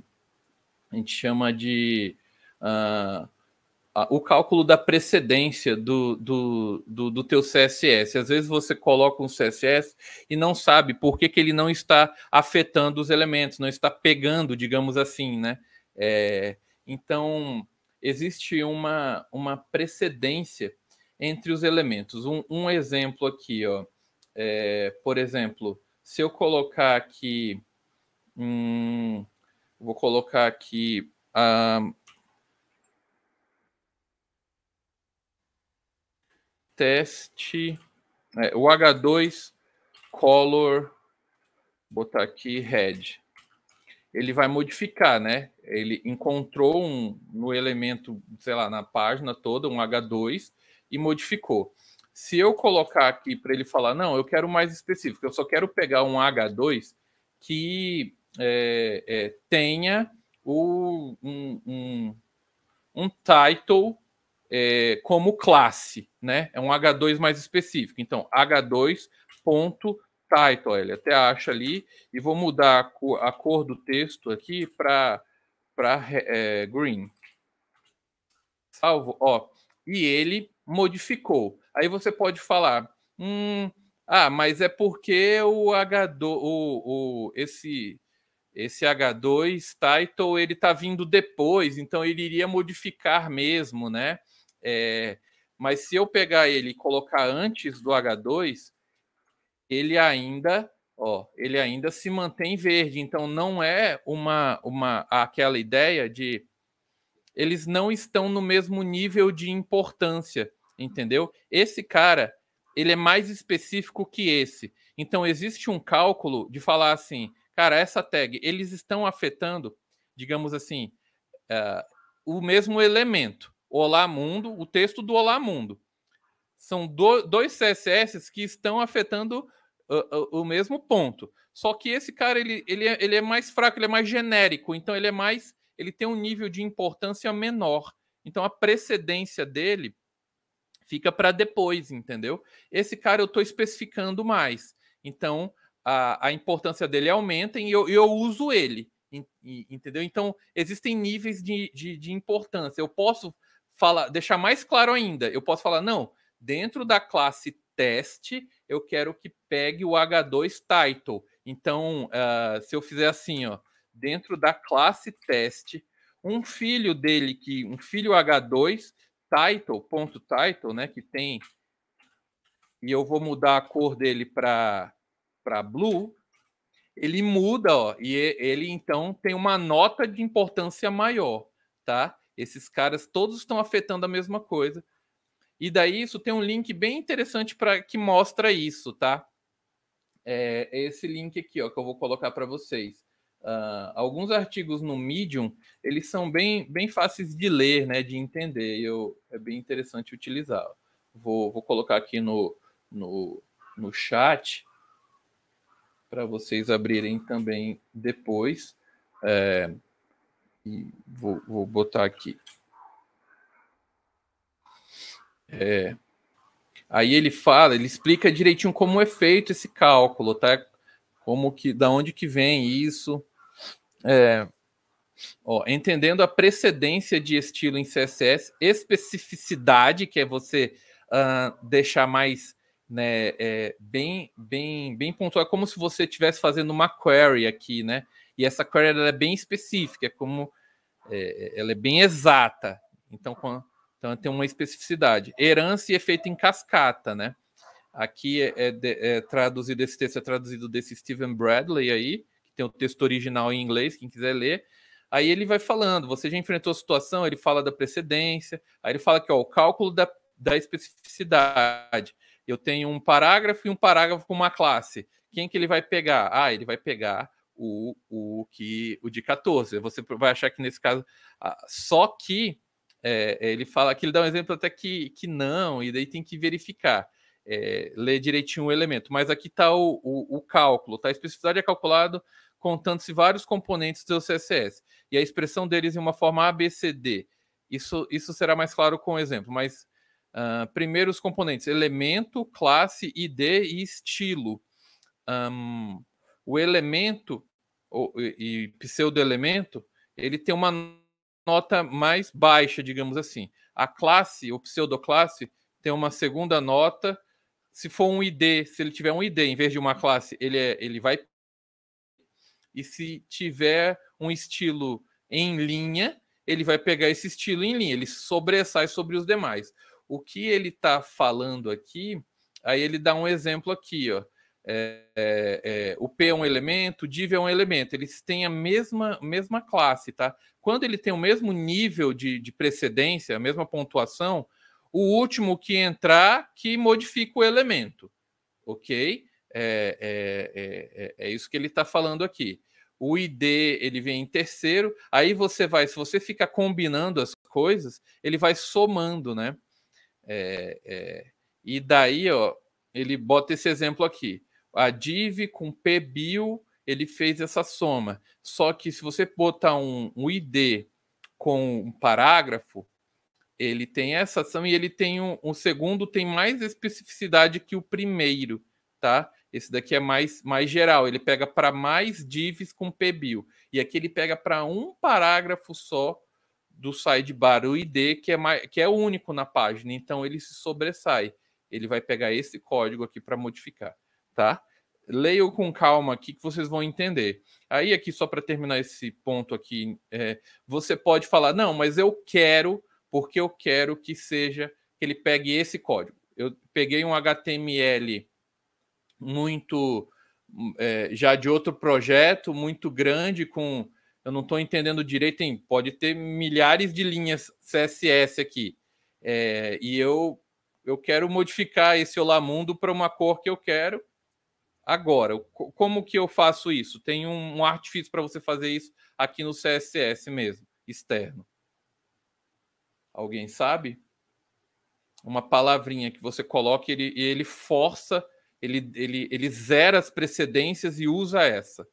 a gente chama de... Uh, o cálculo da precedência do, do, do, do, teu CSS. Às vezes você coloca um CSS e não sabe por que, que ele não está afetando os elementos, não está pegando, digamos assim, né? É, então, existe uma, uma precedência entre os elementos. Um, um exemplo aqui, ó. É, por exemplo, se eu colocar aqui... Hum, vou colocar aqui... Um, ah, teste. É, o H2 color, botar aqui red. Ele vai modificar, né? Ele encontrou um, no elemento, sei lá, na página toda, um H2 e modificou. Se eu colocar aqui para ele falar, não, eu quero mais específico, eu só quero pegar um H2 que é, é, tenha o, um, um, um title é, como classe né? É um H2 mais específico. Então, H2.title. Ele até acha ali. E vou mudar a cor, a cor do texto aqui para é, green. Salvo, ó. E ele modificou. Aí você pode falar, hum, ah, mas é porque o H2, o, o, esse esse H2 title ele tá vindo depois, então ele iria modificar mesmo, né? É, mas se eu pegar ele e colocar antes do H2, ele ainda, ó, ele ainda se mantém verde. Então não é uma uma aquela ideia de eles não estão no mesmo nível de importância, entendeu? Esse cara, ele é mais específico que esse. Então existe um cálculo de falar assim, cara, essa tag, eles estão afetando, digamos assim, uh, o mesmo elemento. Olá Mundo, o texto do Olá Mundo. São do, dois CSS que estão afetando uh, uh, o mesmo ponto. Só que esse cara ele, ele, é, ele é mais fraco, ele é mais genérico, então ele é mais ele tem um nível de importância menor. Então a precedência dele fica para depois, entendeu? Esse cara eu estou especificando mais. Então a, a importância dele aumenta e eu, eu uso ele, entendeu? Então existem níveis de, de, de importância. Eu posso fala, deixar mais claro ainda. Eu posso falar, não, dentro da classe teste, eu quero que pegue o H2 title. Então, uh, se eu fizer assim, ó, dentro da classe teste, um filho dele que um filho H2 title ponto title, né, que tem e eu vou mudar a cor dele para para blue, ele muda, ó, e ele então tem uma nota de importância maior, tá? Esses caras todos estão afetando a mesma coisa. E daí isso tem um link bem interessante para que mostra isso, tá? É esse link aqui, ó, que eu vou colocar para vocês. Uh, alguns artigos no Medium eles são bem, bem fáceis de ler, né, de entender. eu, é bem interessante utilizar. Vou, vou colocar aqui no, no, no chat para vocês abrirem também depois. É, e vou, vou botar aqui. É, aí ele fala, ele explica direitinho como é feito esse cálculo, tá? Como que, da onde que vem isso? É, ó, entendendo a precedência de estilo em CSS, especificidade, que é você uh, deixar mais né, é, bem, bem, bem pontual, é como se você estivesse fazendo uma query aqui, né? E essa query é bem específica, é como é, é ela é bem exata. Então, quando, então tem uma especificidade. Herança e efeito em cascata, né? Aqui é, é, é, traduzido, esse texto é traduzido desse Stephen Bradley aí, que tem o texto original em inglês, quem quiser ler. Aí ele vai falando, você já enfrentou a situação, ele fala da precedência, aí ele fala que ó, o cálculo da, da especificidade. Eu tenho um parágrafo e um parágrafo com uma classe. Quem que ele vai pegar? Ah, ele vai pegar o, o, que, o de 14. Você vai achar que nesse caso. Só que é, ele fala que ele dá um exemplo até que, que não, e daí tem que verificar. É, ler direitinho o elemento, mas aqui está o, o, o, cálculo, tá? A especificidade é calculado contando-se vários componentes do CSS e a expressão deles em uma forma ABCD. Isso, isso será mais claro com o exemplo, mas uh, primeiro os componentes: elemento, classe, ID e estilo. Um, o elemento e, pseudo-elemento, ele tem uma nota mais baixa, digamos assim. A classe, ou pseudoclasse, tem uma segunda nota. Se for um ID, se ele tiver um ID em vez de uma classe, ele, é, ele vai. E se tiver um estilo em linha, ele vai pegar esse estilo em linha, ele sobressai sobre os demais. O que ele está falando aqui, aí ele dá um exemplo aqui, ó. É, é, é, o P é um elemento, o div é um elemento, eles têm a mesma, mesma classe, tá? Quando ele tem o mesmo nível de, de precedência, a mesma pontuação, o último que entrar que modifica o elemento, ok? É, é, é, é isso que ele está falando aqui. O ID ele vem em terceiro, aí você vai, se você fica combinando as coisas, ele vai somando, né? e daí, ó, ele bota esse exemplo aqui a div com pbil, ele fez essa soma. Só que se você botar um, um id com um parágrafo, ele tem essa ação e ele tem um, um segundo tem mais especificidade que o primeiro, tá? Esse daqui é mais, mais geral, ele pega para mais divs com pbil. E aqui ele pega para um parágrafo só do sidebar, o ID, que é, mais, que é único na página, então ele se sobressai. Ele vai pegar esse código aqui para modificar tá? Leiam com calma aqui que vocês vão entender. Aí, aqui, só para terminar esse ponto aqui, é, você pode falar, não, mas eu quero, porque eu quero que seja, que ele pegue esse código. Eu peguei um HTML muito é, já de outro projeto, muito grande, com. Eu não estou entendendo direito, hein? pode ter milhares de linhas CSS aqui. É, e eu, eu quero modificar esse Olá Mundo para uma cor que eu quero Agora, como que eu faço isso? Tem um, um artifício para você fazer isso aqui no CSS mesmo, externo. Alguém sabe? Uma palavrinha que você coloca e ele, e ele força, ele, ele, ele zera as precedências e usa essa.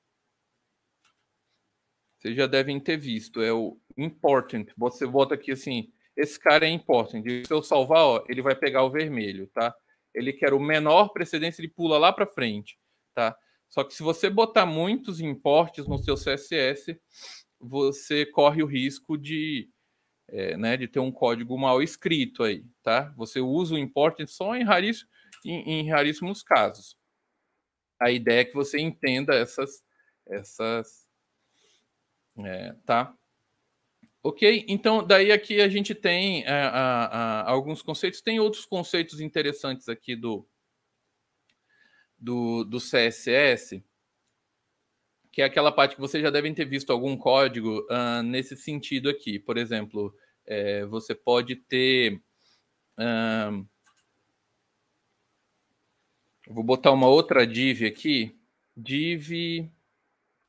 Vocês já devem ter visto, é o important. Você bota aqui assim, esse cara é important. E se eu salvar, ó, ele vai pegar o vermelho, tá? Ele quer o menor precedência, ele pula lá para frente tá? Só que se você botar muitos importes no seu CSS, você corre o risco de, é, né, de ter um código mal escrito aí, tá? Você usa o import só em, em, em raríssimos casos. A ideia é que você entenda essas, essas, é, tá? Ok, então daí aqui a gente tem a, é, a, a, alguns conceitos, tem outros conceitos interessantes aqui do, do, do CSS, que é aquela parte que vocês já devem ter visto algum código uh, nesse sentido aqui. Por exemplo, é, você pode ter. Uh, vou botar uma outra div aqui. Div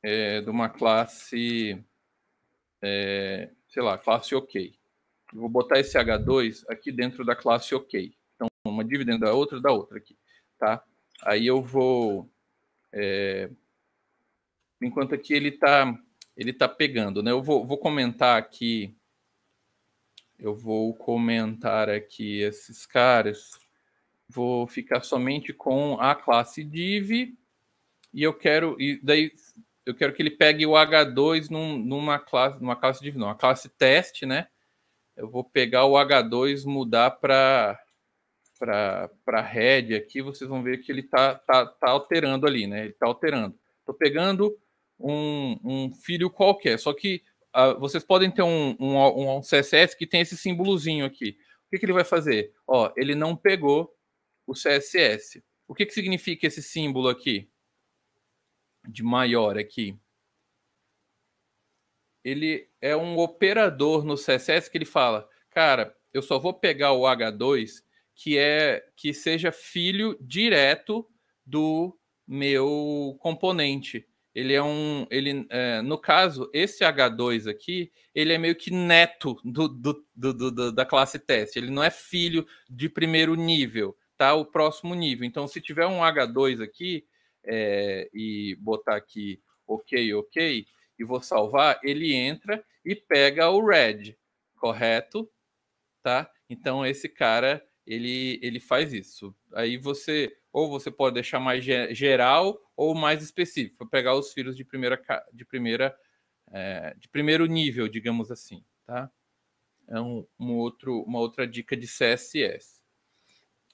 é, de uma classe. É, sei lá, classe OK. Vou botar esse H2 aqui dentro da classe OK. Então, uma div dentro da outra, da outra aqui. Tá? Aí eu vou. É, enquanto aqui ele está ele tá pegando, né? Eu vou, vou comentar aqui. Eu vou comentar aqui esses caras. Vou ficar somente com a classe div e eu quero e daí eu quero que ele pegue o H2 num, numa classe, numa classe div, não, a classe teste, né? Eu vou pegar o H2, mudar para para a head aqui, vocês vão ver que ele está tá, tá alterando ali, né? Ele está alterando. Estou pegando um, um filho qualquer, só que uh, vocês podem ter um, um, um, CSS que tem esse símbolozinho aqui. O que, que ele vai fazer? Ó, ele não pegou o CSS. O que, que significa esse símbolo aqui? De maior aqui. Ele é um operador no CSS que ele fala, cara, eu só vou pegar o H2 que é que seja filho direto do meu componente. Ele é um, ele, é, no caso, esse H2 aqui, ele é meio que neto do, do, do, do, da classe teste. Ele não é filho de primeiro nível, tá? O próximo nível. Então, se tiver um H2 aqui é, e botar aqui OK, OK e vou salvar, ele entra e pega o red, correto? Tá? Então, esse cara ele, ele faz isso. Aí você, ou você pode deixar mais geral ou mais específico, pegar os filhos de primeira, de primeira, é, de primeiro nível, digamos assim, tá? É um, um outro, uma outra dica de CSS.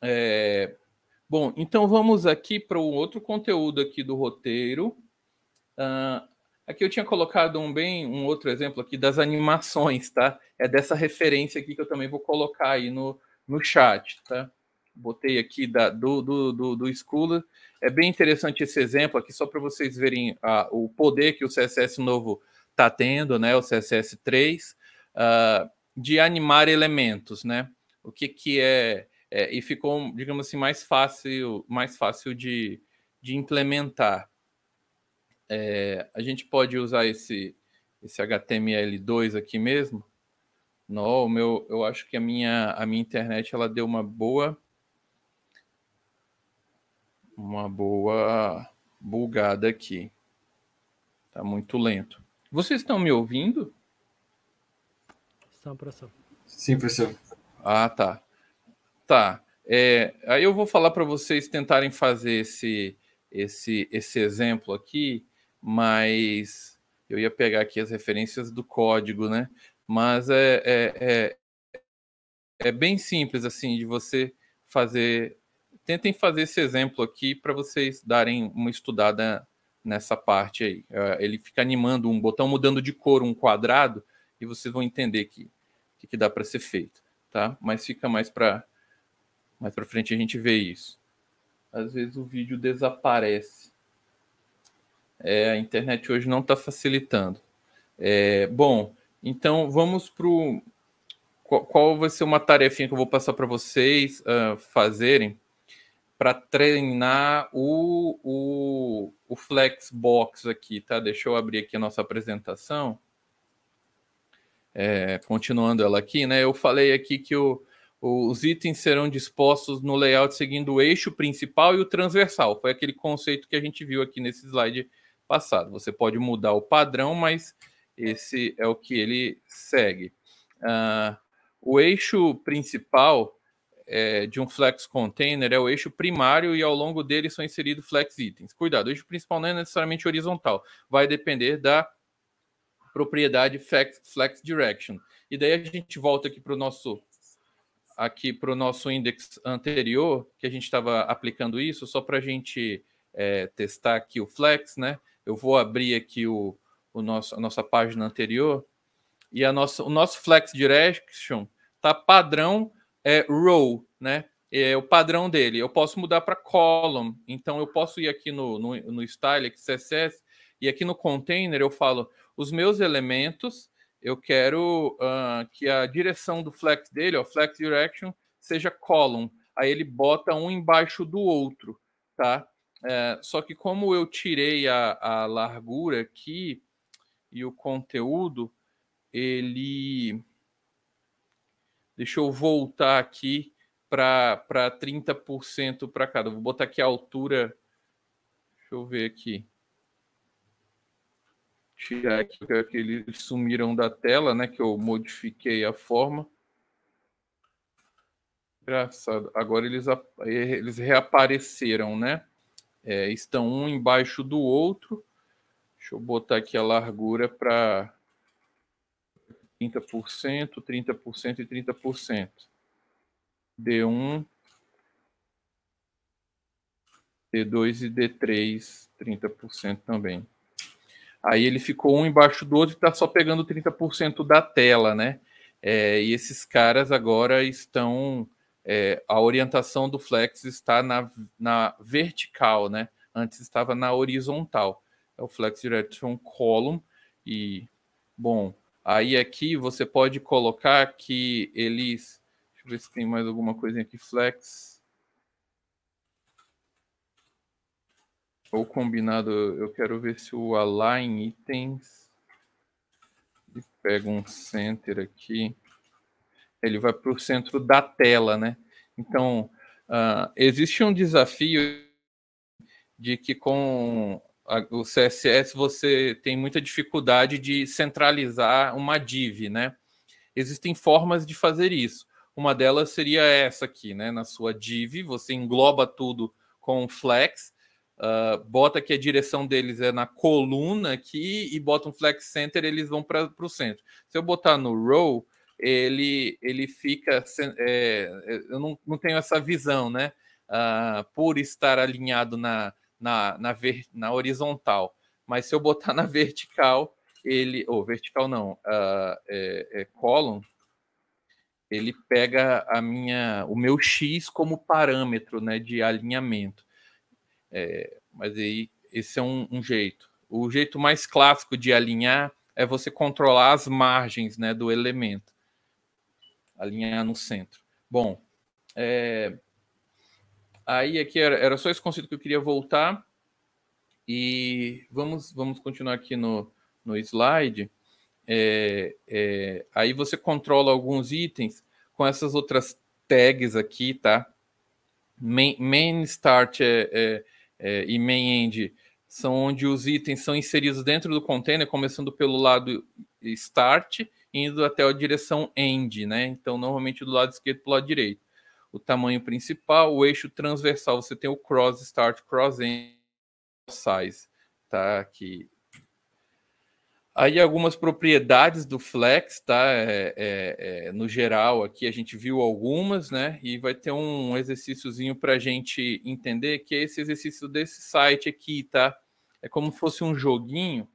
É, bom, então vamos aqui para o um outro conteúdo aqui do roteiro. Uh, aqui eu tinha colocado um bem, um outro exemplo aqui das animações, tá? É dessa referência aqui que eu também vou colocar aí no, no chat, tá? Botei aqui da, do, do, do, do Schooler. É bem interessante esse exemplo aqui, só para vocês verem o poder que o CSS novo está tendo, né? O CSS 3, ah, de animar elementos, né? O que, que é, é, E ficou, digamos assim, mais fácil, mais fácil de, de implementar. É, a gente pode usar esse, esse HTML2 aqui mesmo não, meu, eu acho que a minha, a minha internet ela deu uma boa uma boa bugada aqui. Tá muito lento. Vocês estão me ouvindo? Estão, professor. Sim, professor. Ah, tá. Tá. É, aí eu vou falar para vocês tentarem fazer esse, esse, esse exemplo aqui, mas eu ia pegar aqui as referências do código, né? Mas é, é, é, é bem simples, assim, de você fazer. Tentem fazer esse exemplo aqui para vocês darem uma estudada nessa parte aí. É, ele fica animando um botão, mudando de cor um quadrado, e vocês vão entender que que, que dá para ser feito, tá? Mas fica mais para mais para frente a gente vê isso. Às vezes o vídeo desaparece. É, a internet hoje não está facilitando. É, bom, então, vamos para o. Qual, vai ser uma tarefinha que eu vou passar para vocês uh, fazerem para treinar o, o, o Flexbox aqui, tá? Deixa eu abrir aqui a nossa apresentação. É, continuando ela aqui, né? Eu falei aqui que o, os itens serão dispostos no layout seguindo o eixo principal e o transversal. Foi aquele conceito que a gente viu aqui nesse slide passado. Você pode mudar o padrão, mas esse é o que ele segue. Uh, o eixo principal é, de um flex container é o eixo primário e ao longo dele são inseridos flex itens. Cuidado, o eixo principal não é necessariamente horizontal, vai depender da propriedade flex, flex direction. E daí a gente volta aqui para o nosso aqui para o nosso index anterior, que a gente estava aplicando isso, só para a gente é, testar aqui o flex, né? Eu vou abrir aqui o, o nosso, a nossa página anterior, e a nossa, o nosso Flex Direction tá padrão é, row, né? É o padrão dele. Eu posso mudar para column. Então eu posso ir aqui no, no, no style, CSS, e aqui no container eu falo os meus elementos. Eu quero uh, que a direção do flex dele, o flex direction, seja column. Aí ele bota um embaixo do outro, tá? É, só que como eu tirei a, a largura aqui, e o conteúdo, ele. Deixa eu voltar aqui para 30% para cada. Vou botar aqui a altura. Deixa eu ver aqui. Tirar aqui, porque eles sumiram da tela, né? Que eu modifiquei a forma. Engraçado. Agora eles, eles reapareceram, né? É, estão um embaixo do outro. Deixa eu botar aqui a largura para 30%, 30% e 30%. D1, D2 e D3, 30% também. Aí ele ficou um embaixo do outro e está só pegando 30% da tela, né? É, e esses caras agora estão. É, a orientação do Flex está na, na vertical, né? Antes estava na horizontal é o Flex Direction é Column. E, bom, aí aqui você pode colocar que eles. Deixa eu ver se tem mais alguma coisinha aqui, Flex. Ou combinado, eu quero ver se o Align Itens. pega um center aqui. Ele vai para o centro da tela, né? Então, uh, existe um desafio de que com o CSS você tem muita dificuldade de centralizar uma div, né? Existem formas de fazer isso. Uma delas seria essa aqui, né? Na sua div, você engloba tudo com flex, uh, bota que a direção deles é na coluna aqui e bota um flex center, eles vão para o centro. Se eu botar no row, ele, ele fica. É, é, eu não, não tenho essa visão, né? Uh, por estar alinhado na, na, na, ver, na horizontal. Mas se eu botar na vertical, ele. Ou oh, vertical não, uh, é, é column, ele pega a minha, o meu x como parâmetro né, de alinhamento. É, mas aí esse é um, um, jeito. O jeito mais clássico de alinhar é você controlar as margens né, do elemento. Alinhar no centro. Bom, é, Aí aqui era, era só esse conceito que eu queria voltar. E vamos, vamos continuar aqui no, no slide. É, é, aí você controla alguns itens com essas outras tags aqui, tá? Main, main start é, é, é e main end são onde os itens são inseridos dentro do container, começando pelo lado start, indo até a direção end, né? Então, normalmente do lado esquerdo para o lado direito o tamanho principal, o eixo transversal, você tem o cross start, cross end, size, tá? Aqui. Aí algumas propriedades do flex, tá? É, é, é, no geral, aqui a gente viu algumas, né? E vai ter um exercíciozinho para a gente entender que é esse exercício desse site aqui, tá? É como se fosse um joguinho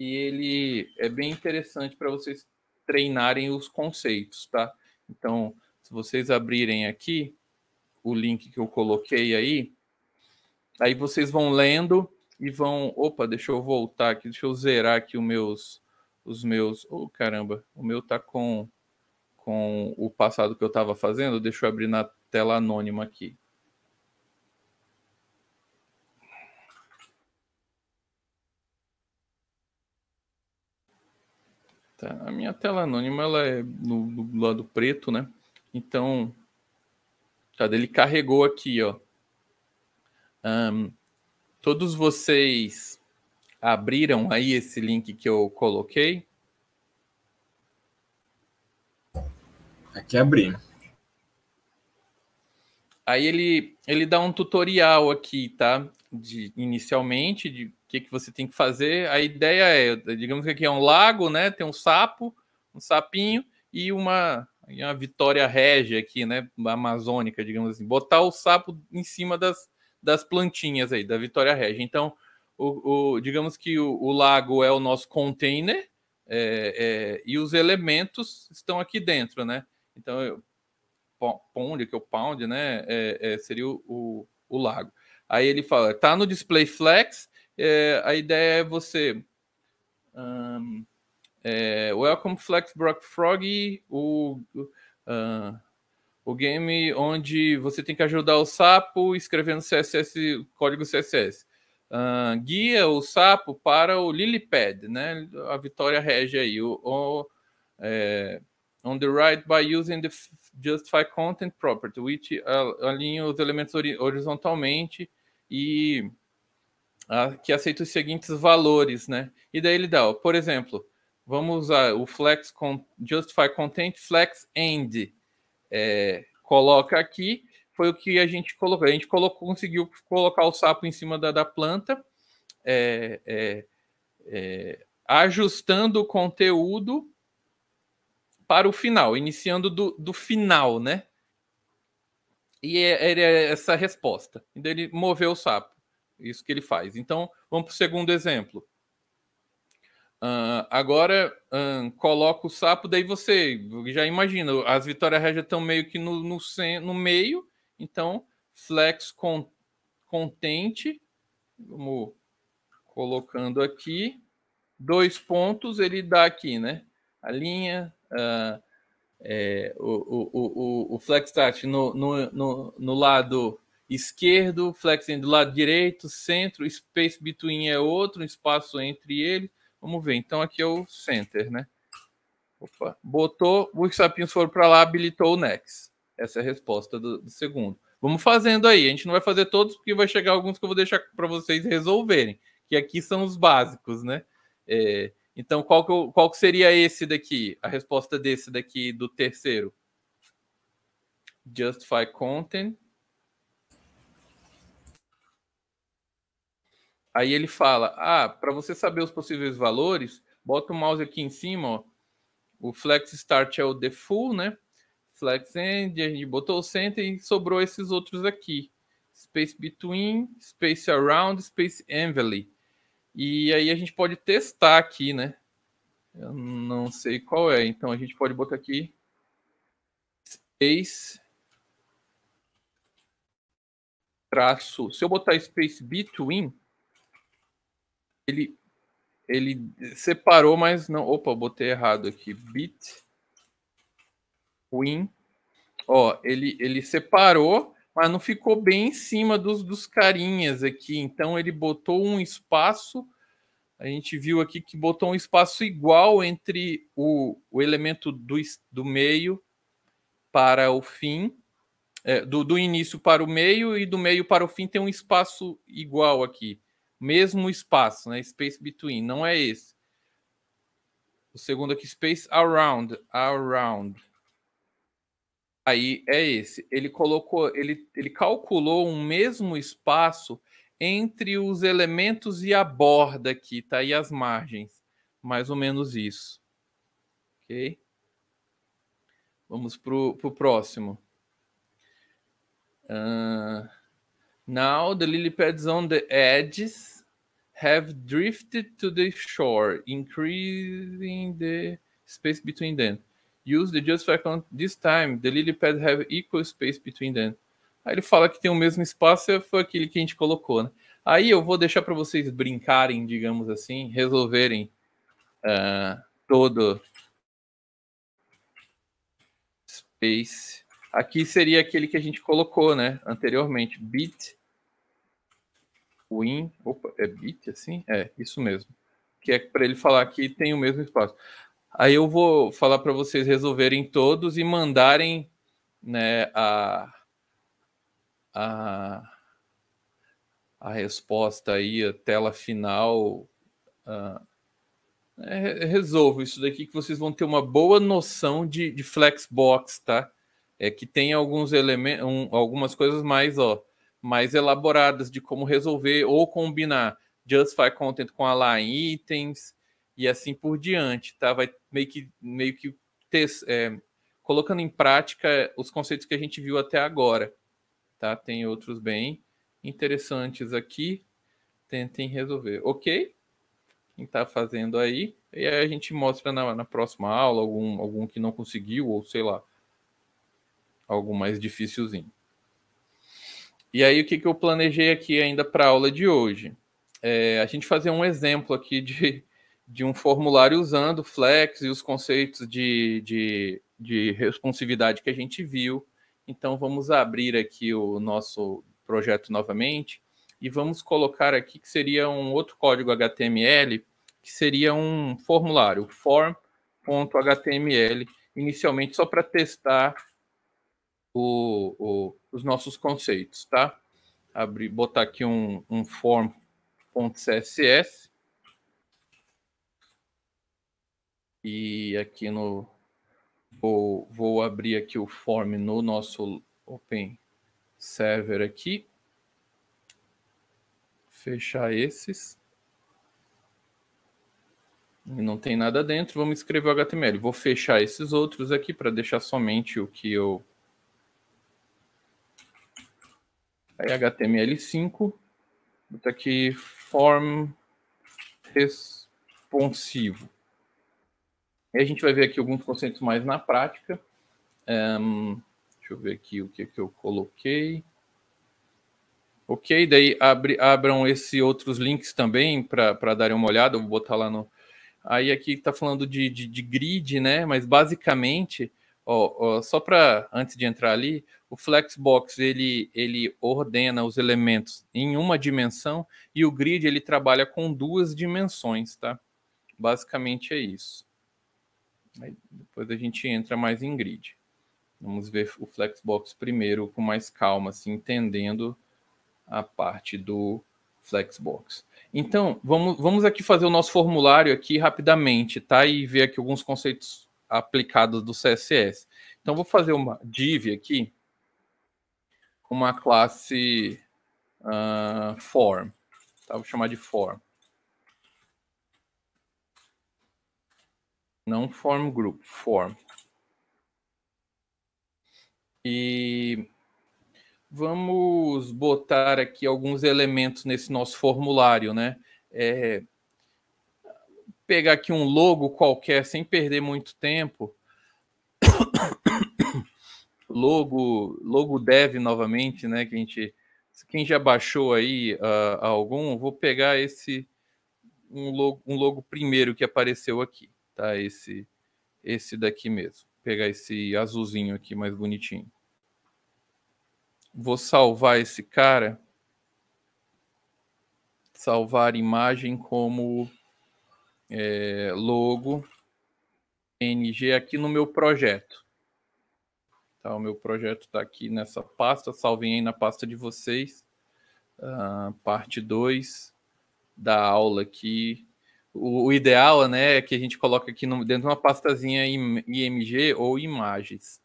e ele é bem interessante para vocês treinarem os conceitos, tá? Então, se vocês abrirem aqui o link que eu coloquei aí, aí vocês vão lendo e vão. Opa, deixa eu voltar aqui, deixa eu zerar aqui os meus. Os meus. Oh, caramba, o meu tá com, com o passado que eu estava fazendo. Deixa eu abrir na tela anônima aqui. Tá, a minha tela anônima ela é no, no lado preto, né? Então, cadê? Ele carregou aqui, ó. Um, todos vocês abriram aí esse link que eu coloquei? Aqui é abri. Aí ele, ele dá um tutorial aqui, tá? De, inicialmente, de o que, que você tem que fazer. A ideia é, digamos que aqui é um lago, né? Tem um sapo, um sapinho e uma é uma vitória régia aqui, né? Amazônica, digamos assim. Botar o sapo em cima das, das plantinhas aí, da vitória régia. Então, o, o digamos que o, o, lago é o nosso container é, é, e os elementos estão aqui dentro, né? Então, eu, Pond, que é o Pound, né? É, é, seria o, o, o, lago. Aí ele fala, tá no display flex, é, a ideia é você. Hum, é, Welcome Flex Brock Frog, o, uh, o game onde você tem que ajudar o sapo escrevendo CSS, código CSS. Uh, ah, guia o sapo para o Lilipad, né? A vitória rege aí. O, o é, on the right by using the justify content property, which alinha os elementos horizontalmente e a, ah, que aceita os seguintes valores, né? E daí ele dá, ó, por exemplo, Vamos usar o flex justify content flex end. É, coloca aqui, foi o que a gente colocou. A gente colocou, conseguiu colocar o sapo em cima da, da planta, é, é, é, ajustando o conteúdo para o final, iniciando do, do final, né? E é, era é essa resposta. Então ele moveu o sapo. Isso que ele faz. Então, vamos para o segundo exemplo. Uh, agora uh, coloca o sapo, daí você já imagina, as vitórias Regia estão meio que no, no, no meio, então flex con, contente, vamos colocando aqui, dois pontos ele dá aqui, né? A linha, uh, é, o, o, o, o flex start tá no, no, no, no lado esquerdo, flex do lado direito, centro, space between é outro, espaço entre ele Vamos ver. Então aqui é o center, né? Opa. Botou, os sapinhos foram para lá, habilitou o next. Essa é a resposta do, do, segundo. Vamos fazendo aí. A gente não vai fazer todos, porque vai chegar alguns que eu vou deixar para vocês resolverem. Que aqui são os básicos, né? É, então, qual que, eu, qual que seria esse daqui? A resposta desse daqui do terceiro? Justify content. Aí ele fala: ah, para você saber os possíveis valores, bota o mouse aqui em cima, ó. O flex start é o default, né? Flex end, a gente botou o center e sobrou esses outros aqui: space between, space around, space envelope. E aí a gente pode testar aqui, né? Eu não sei qual é, então a gente pode botar aqui space traço. Se eu botar space between, ele, ele separou, mas não. Opa, botei errado aqui. Bit. Win. Ó, ele, ele separou, mas não ficou bem em cima dos, dos carinhas aqui. Então ele botou um espaço. A gente viu aqui que botou um espaço igual entre o, o elemento do, do meio para o fim. É, do, do início para o meio e do meio para o fim tem um espaço igual aqui mesmo espaço, né? Space between, não é esse. O segundo aqui, space around, around. Aí é esse. Ele colocou, ele, ele calculou um mesmo espaço entre os elementos e a borda aqui, tá? E as margens. Mais ou menos isso. Ok? Vamos para o próximo. Uh... Now the lily pads on the edges have drifted to the shore, increasing the space between them. Use the justify count this time. The lily pads have equal space between them. Aí ele fala que tem o mesmo espaço e é, foi aquele que a gente colocou, né? Aí eu vou deixar para vocês brincarem, digamos assim, resolverem uh, todo space Aqui seria aquele que a gente colocou, né, anteriormente, bit win, opa, é bit assim? É, isso mesmo. Que é para ele falar que tem o mesmo espaço. Aí eu vou falar para vocês resolverem todos e mandarem, né, a a a resposta aí, a tela final. Uh, é, resolvo isso daqui que vocês vão ter uma boa noção de, de Flexbox, tá? é que tem alguns elementos, um, algumas coisas mais, ó, mais elaboradas de como resolver ou combinar Justify Content com Align Itens e assim por diante, tá? Vai meio que, meio que ter, é, colocando em prática os conceitos que a gente viu até agora, tá? Tem outros bem interessantes aqui, tentem resolver, ok? Quem está fazendo aí, e aí a gente mostra na, na próxima aula algum, algum que não conseguiu, ou sei lá, algo mais difícilzinho. E aí, o que, que eu planejei aqui ainda para a aula de hoje? É, a gente fazer um exemplo aqui de, de um formulário usando flex e os conceitos de, de, de responsividade que a gente viu. Então, vamos abrir aqui o nosso projeto novamente e vamos colocar aqui que seria um outro código HTML, que seria um formulário, form.html, inicialmente só para testar o, o, os nossos conceitos, tá? Abrir, botar aqui um, um form.css e aqui no vou, vou abrir aqui o form no nosso open server aqui, fechar esses não tem nada dentro, vamos escrever o HTML. Vou fechar esses outros aqui para deixar somente o que eu Aí HTML5, bota aqui form responsivo. E a gente vai ver aqui alguns conceitos mais na prática. Um, deixa eu ver aqui o que, que eu coloquei. Ok, daí abram esses outros links também para darem uma olhada, eu vou botar lá no. Aí aqui está falando de, de, de, grid, né? Mas basicamente, ó, ó só para antes de entrar ali, o Flexbox ele, ele ordena os elementos em uma dimensão e o grid ele trabalha com duas dimensões, tá? Basicamente é isso. Aí depois a gente entra mais em grid. Vamos ver o Flexbox primeiro com mais calma, assim, entendendo a parte do Flexbox. Então, vamos, vamos aqui fazer o nosso formulário aqui rapidamente, tá? E ver aqui alguns conceitos aplicados do CSS. Então, vou fazer uma div aqui uma classe uh, form. Tá? Vou chamar de form. Não form group, form. E vamos botar aqui alguns elementos nesse nosso formulário, né? É, pegar aqui um logo qualquer sem perder muito tempo logo, logo dev novamente, né? Que a gente, quem já baixou aí uh, algum, vou pegar esse um logo, um logo primeiro que apareceu aqui, tá? Esse, esse daqui mesmo. Vou pegar esse azulzinho aqui mais bonitinho. Vou salvar esse cara. Salvar imagem como é, logo ng aqui no meu projeto. Tá, o meu projeto está aqui nessa pasta, salvem aí na pasta de vocês. Uh, parte 2 da aula aqui. O, o, ideal né, é que a gente coloque aqui no, dentro de uma pastazinha IMG ou imagens,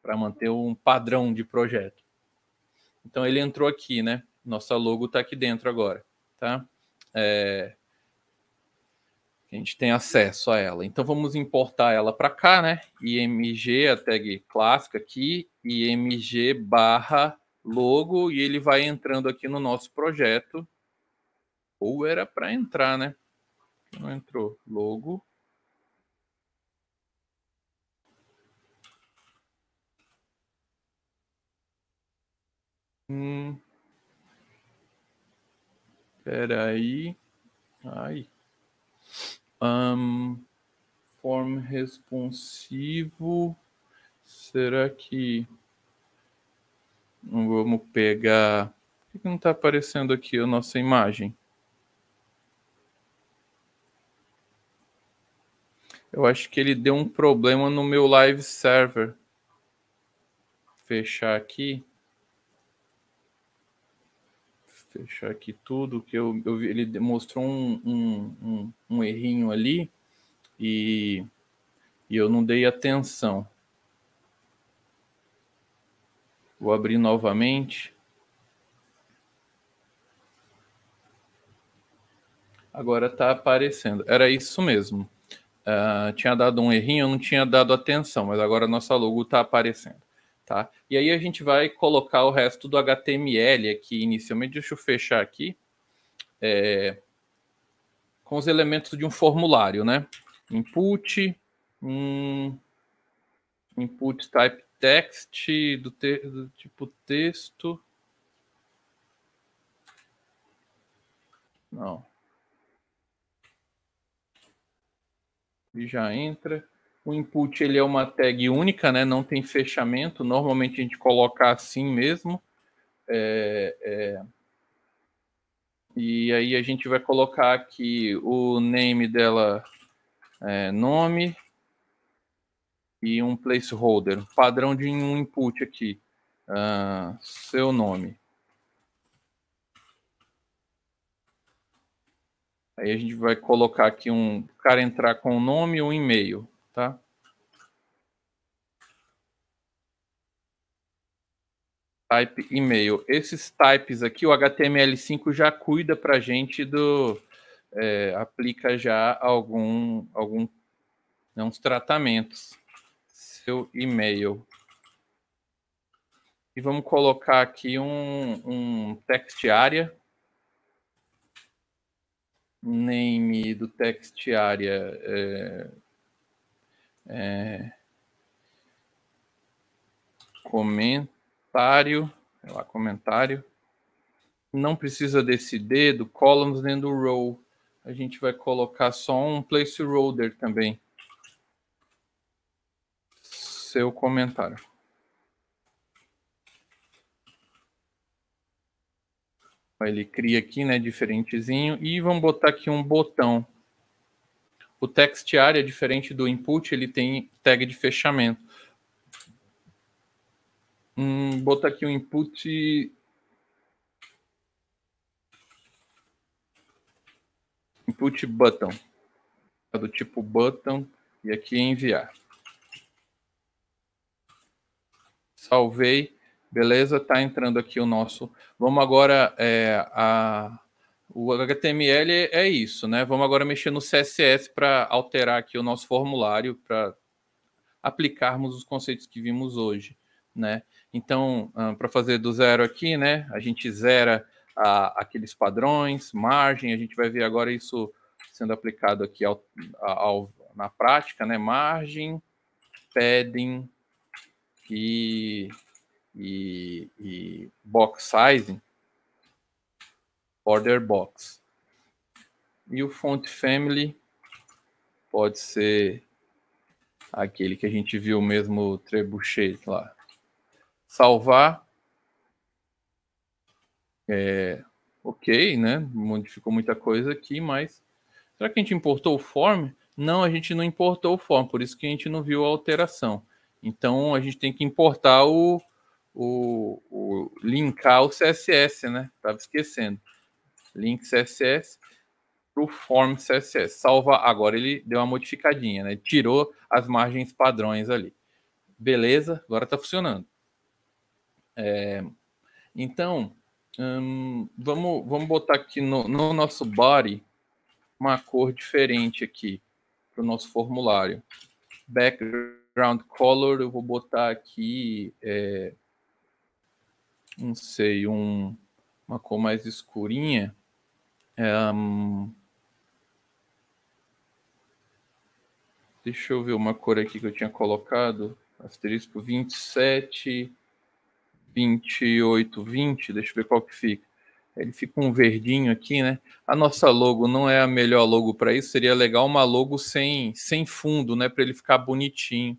para manter um padrão de projeto. Então ele entrou aqui, né? Nossa logo está aqui dentro agora, tá? É, a gente tem acesso a ela. Então vamos importar ela para cá, né? IMG, é a tag clássica aqui, IMG barra logo, e ele vai entrando aqui no nosso projeto. Ou era para entrar, né? Não entrou. Logo. Hum. Peraí. Ai, um, form responsivo. Será que. Vamos pegar. Por que não está aparecendo aqui a nossa imagem? Eu acho que ele deu um problema no meu live server. Fechar aqui fechar aqui tudo, que eu, eu vi, ele mostrou um, um, um, um, errinho ali e, e eu não dei atenção. Vou abrir novamente. Agora está aparecendo. Era isso mesmo. Uh, tinha dado um errinho, eu não tinha dado atenção, mas agora nossa logo está aparecendo. Tá? E aí a gente vai colocar o resto do HTML aqui inicialmente. Deixa eu fechar aqui. É, com os elementos de um formulário, né? Input, um, input type text, do, te, do tipo texto. Não. E já entra. O input ele é uma tag única, né? não tem fechamento. Normalmente a gente coloca assim mesmo. É, é... E aí a gente vai colocar aqui o name dela, é, nome e um placeholder, padrão de um input aqui, uh, seu nome. Aí a gente vai colocar aqui um cara entrar com o nome e um e-mail tá? Type e-mail. Esses types aqui, o HTML5 já cuida para gente do. É, aplica já algum, algum né, uns tratamentos. Seu e-mail. E vamos colocar aqui um, um text area. Name do text area. É é, comentário, lá, comentário. Não precisa desse D do columns nem do row. A gente vai colocar só um placeholder também. Seu comentário. Ele cria aqui, né, diferentezinho. E vamos botar aqui um botão. O texto é diferente do input, ele tem tag de fechamento. Hum, bota aqui o um input. Input button. É do tipo button. E aqui enviar. Salvei. Beleza, tá entrando aqui o nosso. Vamos agora é, a o HTML é isso, né? Vamos agora mexer no CSS para alterar aqui o nosso formulário para aplicarmos os conceitos que vimos hoje, né? Então, ah, para fazer do zero aqui, né? A gente zera a, aqueles padrões, margem, a gente vai ver agora isso sendo aplicado aqui ao, ao, na prática, né? Margem, padding e, e, e box sizing border box. E o font family pode ser aquele que a gente viu mesmo o trebuchet lá. Salvar. É, ok, né? Modificou muita coisa aqui, mas será que a gente importou o form? Não, a gente não importou o form, por isso que a gente não viu a alteração. Então a gente tem que importar o, o, o linkar o CSS, né? Tava esquecendo link CSS para o form CSS. Salva agora, ele deu uma modificadinha, né? Tirou as margens padrões ali. Beleza, agora está funcionando. É, então, hum, vamos, vamos botar aqui no, no nosso body uma cor diferente aqui para o nosso formulário. Background color, eu vou botar aqui, é, não sei, um, uma cor mais escurinha. Um... Deixa eu ver uma cor aqui que eu tinha colocado. Asterisco 27, 28, 20. Deixa eu ver qual que fica. Ele fica um verdinho aqui, né? A nossa logo não é a melhor logo para isso. Seria legal uma logo sem, sem fundo, né? Para ele ficar bonitinho.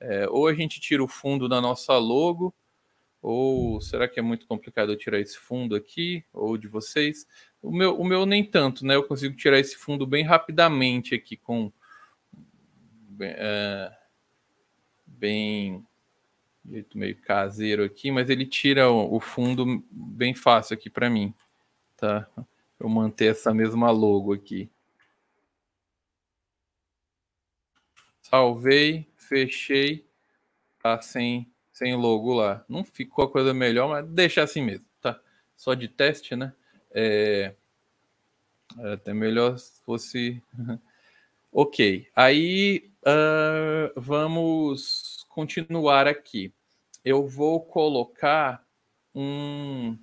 É, ou a gente tira o fundo da nossa logo ou será que é muito complicado eu tirar esse fundo aqui? Ou de vocês? O meu, o meu nem tanto, né? Eu consigo tirar esse fundo bem rapidamente aqui com. Bem, é, bem jeito meio caseiro aqui, mas ele tira o, o fundo bem fácil aqui para mim, tá? Eu manter essa mesma logo aqui. Salvei, fechei, tá sem sem logo lá. Não ficou a coisa melhor, mas deixar assim mesmo, tá? Só de teste, né? É... Era é até melhor se fosse. ok. Aí uh, vamos continuar aqui. Eu vou colocar um.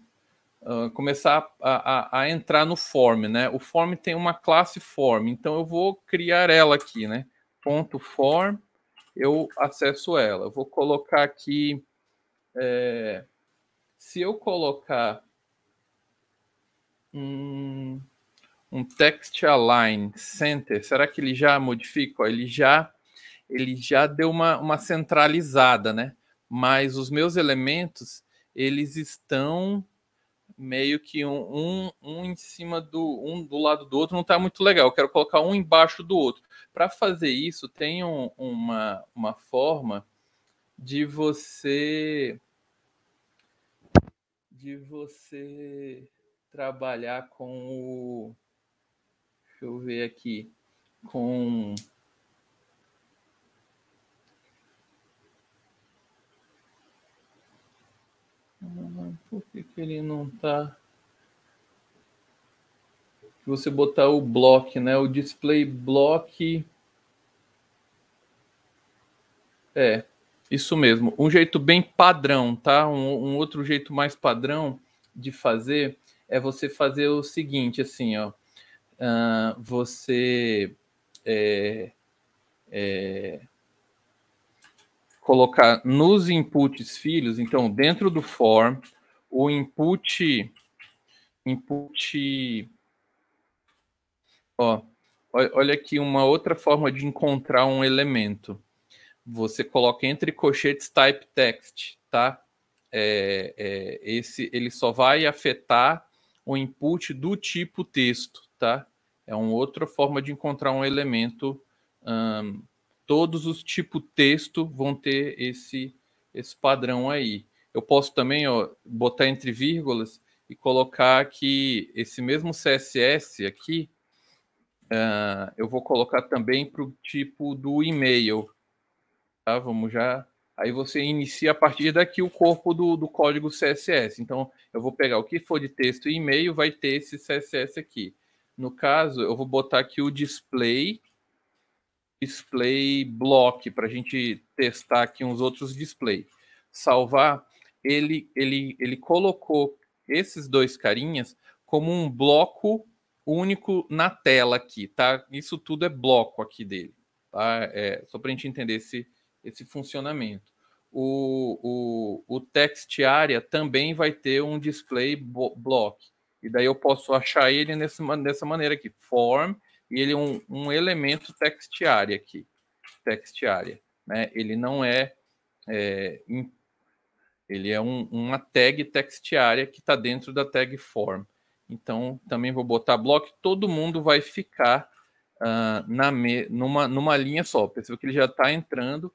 Uh, começar a, a, a, entrar no form, né? O form tem uma classe form, então eu vou criar ela aqui, né? Ponto form eu acesso ela. Eu vou colocar aqui. É, se eu colocar um, um text align center, será que ele já modifica? Ele já ele já deu uma, uma centralizada, né? Mas os meus elementos eles estão meio que um, um, um, em cima do um do lado do outro não está muito legal. Eu quero colocar um embaixo do outro. Para fazer isso, tem um, uma, uma forma de você de você trabalhar com o deixa eu ver aqui com Por que, que ele não está? Você botar o block, né? O display block. É, isso mesmo. Um jeito bem padrão, tá? Um, um outro jeito mais padrão de fazer é você fazer o seguinte, assim, ó. Uh, você é, é, colocar nos inputs filhos, então dentro do form, o input input ó, olha aqui uma outra forma de encontrar um elemento. Você coloca entre colchetes type text, tá? É, é, esse ele só vai afetar o input do tipo texto, tá? É uma outra forma de encontrar um elemento um, Todos os tipo texto vão ter esse esse padrão aí. Eu posso também ó, botar entre vírgulas e colocar que esse mesmo CSS aqui, uh, eu vou colocar também para o tipo do e-mail. Tá? Vamos já. Aí você inicia a partir daqui o corpo do, do código CSS. Então, eu vou pegar o que for de texto e e-mail, vai ter esse CSS aqui. No caso, eu vou botar aqui o display display block para a gente testar aqui uns outros display. Salvar, ele, ele, ele colocou esses dois carinhas como um bloco único na tela aqui, tá? Isso tudo é bloco aqui dele, tá? É, só para a gente entender esse, esse funcionamento. O, o, o text area também vai ter um display block. E daí eu posso achar ele nesse, dessa maneira aqui, form e ele é um, um elemento textiário aqui, textiária. Né? Ele não é, é ele é um, uma tag textiária que está dentro da tag form. Então, também vou botar bloco todo mundo vai ficar uh, na me, numa, numa linha só. percebo que ele já está entrando.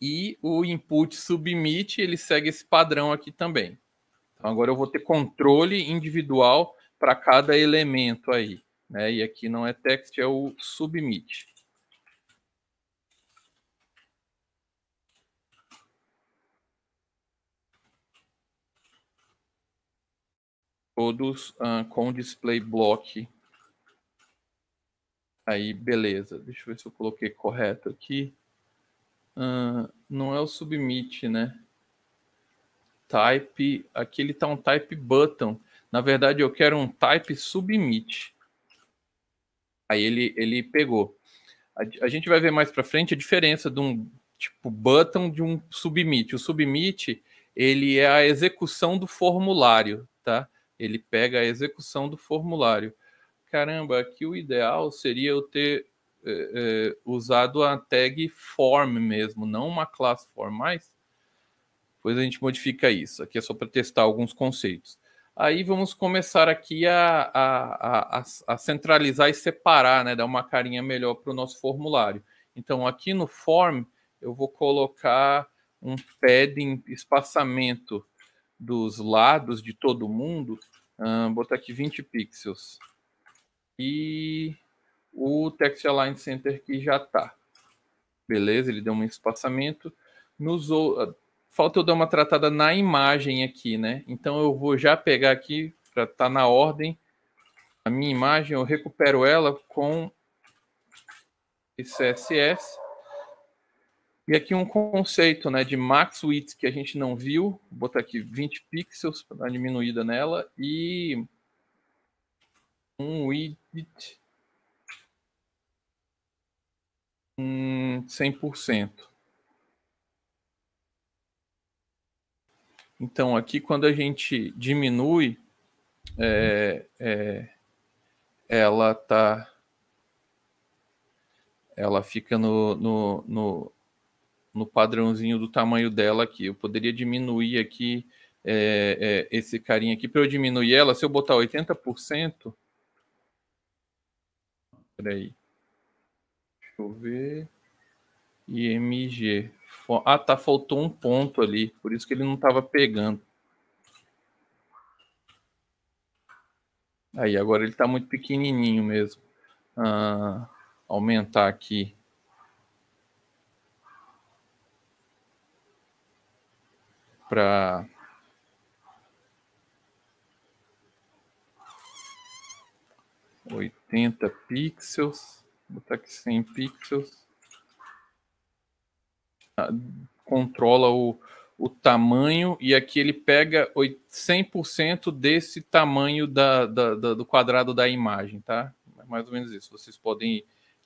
E o input submit, ele segue esse padrão aqui também. Então, agora eu vou ter controle individual para cada elemento aí. Né? E aqui não é text, é o submit. Todos ah, com display block. Aí, beleza. Deixa eu ver se eu coloquei correto aqui. Ah, não é o submit, né? type, aqui ele está um type button. Na verdade, eu quero um type submit. Aí ele, ele pegou. A, a gente vai ver mais para frente a diferença de um tipo button de um submit. O submit ele é a execução do formulário, tá? Ele pega a execução do formulário. Caramba, aqui o ideal seria eu ter é, é, usado a tag form mesmo, não uma classe form, mais. depois a gente modifica isso. Aqui é só para testar alguns conceitos aí vamos começar aqui a, a, a, a, centralizar e separar, né? Dar uma carinha melhor para o nosso formulário. Então, aqui no form, eu vou colocar um padding espaçamento dos lados de todo mundo, um, botar aqui 20 pixels. E o Text Align Center que já está. Beleza, ele deu um espaçamento. Nos, falta eu dar uma tratada na imagem aqui, né? Então eu vou já pegar aqui, para estar tá na ordem, a minha imagem, eu recupero ela com CSS. E aqui um conceito né, de max width que a gente não viu, vou botar aqui 20 pixels para dar uma diminuída nela, e um width 100%. Hum, Então, aqui, quando a gente diminui, é, é, ela tá, ela fica no, no, no, no, padrãozinho do tamanho dela aqui. Eu poderia diminuir aqui é, é esse carinha aqui. Para eu diminuir ela, se eu botar 80%. Peraí. Deixa eu ver. IMG ah, tá, faltou um ponto ali, por isso que ele não estava pegando. Aí, agora ele está muito pequenininho mesmo. Ah, aumentar aqui. Para... Oitenta pixels, botar aqui cem pixels controla o, o tamanho e aqui ele pega 100% desse tamanho da, da, da, do quadrado da imagem, tá? É mais ou menos isso. Vocês podem ir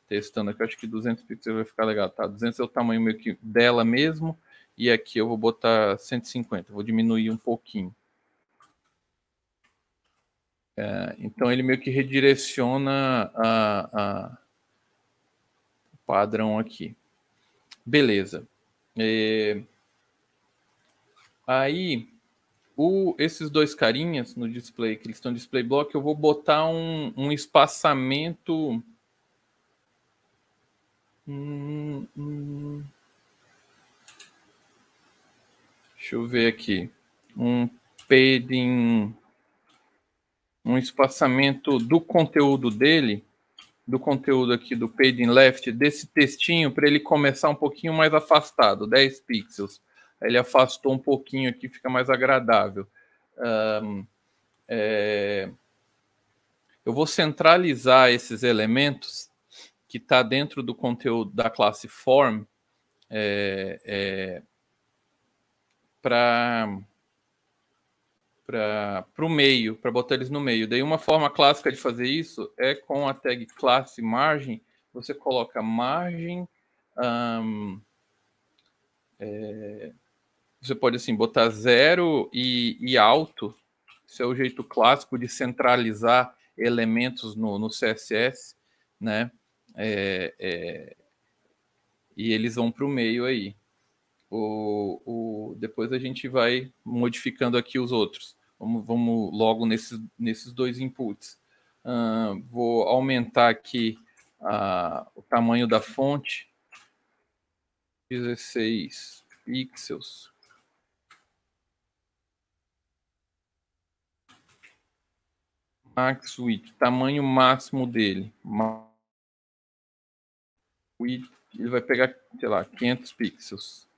testando aqui. Eu acho que 200 pixels vai ficar legal, tá? 200 é o tamanho meio que dela mesmo e aqui eu vou botar 150. Vou diminuir um pouquinho. É, então ele meio que redireciona a, a, o padrão aqui. Beleza. É... Aí, o, esses dois carinhas no display, que eles estão no display block, eu vou botar um, um espaçamento. Hum, hum... Deixa eu ver aqui. Um padding. Um espaçamento do conteúdo dele do conteúdo aqui do Page Left, desse textinho, para ele começar um pouquinho mais afastado, 10 pixels. ele afastou um pouquinho aqui, fica mais agradável. Um, é... Eu vou centralizar esses elementos que está dentro do conteúdo da classe form é, é, para para o meio, para botar eles no meio. Daí uma forma clássica de fazer isso é com a tag classe margem, você coloca margem. Um, é, você pode assim botar zero e, e alto. Esse é o jeito clássico de centralizar elementos no, no CSS, né? É, é, e eles vão para o meio aí. O, o, depois a gente vai modificando aqui os outros. Vamos, vamos logo nesses, nesses dois inputs. Uh, vou aumentar aqui uh, o tamanho da fonte. 16 pixels. Max width, tamanho máximo dele. Width, ele vai pegar, sei lá, 500 pixels.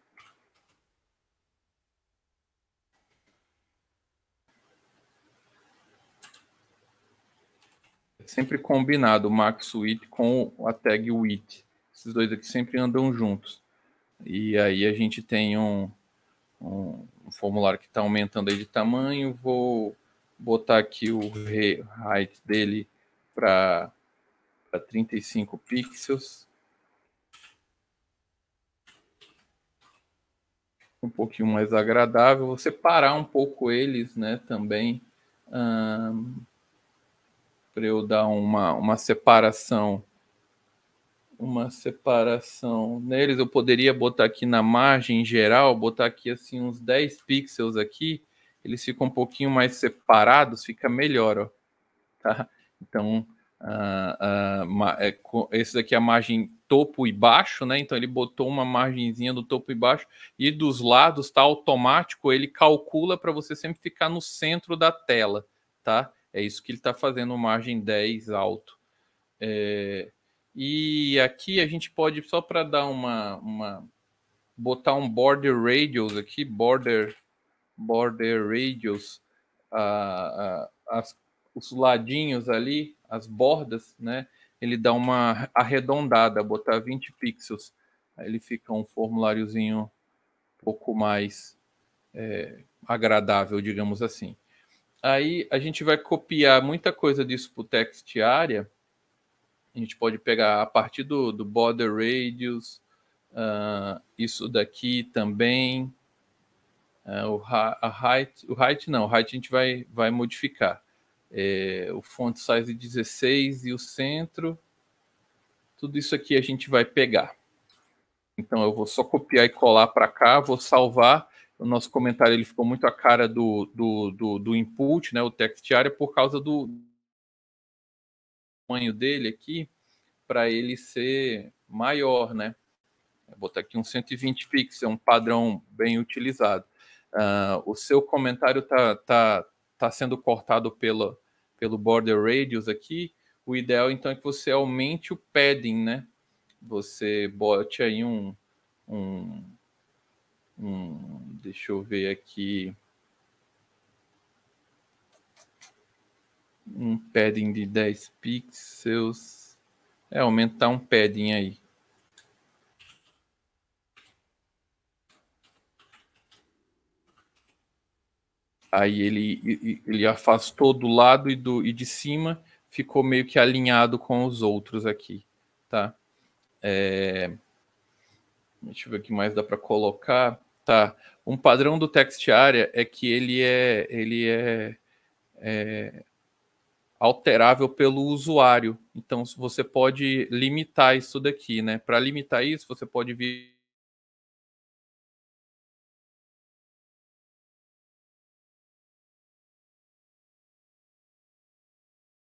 É sempre combinado o Max Wit com a tag Wit. Esses dois aqui sempre andam juntos. E aí a gente tem um, um, um formulário que está aumentando aí de tamanho. Vou botar aqui o height dele para 35 pixels. Um pouquinho mais agradável. Vou separar um pouco eles, né? Também. Um, para eu dar uma, uma separação uma separação neles, eu poderia botar aqui na margem geral, botar aqui assim uns 10 pixels aqui, eles ficam um pouquinho mais separados, fica melhor, ó. Tá? Então, uh, uh, esse daqui é a margem topo e baixo, né? Então ele botou uma margenzinha do topo e baixo e dos lados tá automático, ele calcula para você sempre ficar no centro da tela, tá? É isso que ele está fazendo, margem 10 alto. É, e aqui a gente pode, só para dar uma, uma. botar um border radius aqui, border, border radius, a, a, as, os ladinhos ali, as bordas, né? Ele dá uma arredondada, botar 20 pixels. Aí ele fica um formuláriozinho um pouco mais é, agradável, digamos assim. Aí a gente vai copiar muita coisa disso para o text área. A gente pode pegar a partir do, do border radius, uh, isso daqui também, uh, o, height, o height não, o height a gente vai, vai modificar. É, o font size 16 e o centro, tudo isso aqui a gente vai pegar. Então eu vou só copiar e colar para cá, vou salvar o nosso comentário ele ficou muito a cara do, do, do, do input, né, o text área, por causa do tamanho dele aqui, para ele ser maior, né? Vou botar aqui um 120 pixels, é um padrão bem utilizado. Uh, o seu comentário está tá, tá sendo cortado pelo pelo border radius aqui. O ideal, então, é que você aumente o padding, né? Você bote aí um, um Hum, deixa eu ver aqui. Um padding de 10 pixels. É, aumentar um padding aí. Aí ele, ele afastou do lado e, do, e de cima, ficou meio que alinhado com os outros aqui, tá? É... Deixa eu ver o que mais dá para colocar. Tá. Um padrão do text area é que ele é, ele é, é alterável pelo usuário. Então, você pode limitar isso daqui, né? Para limitar isso, você pode vir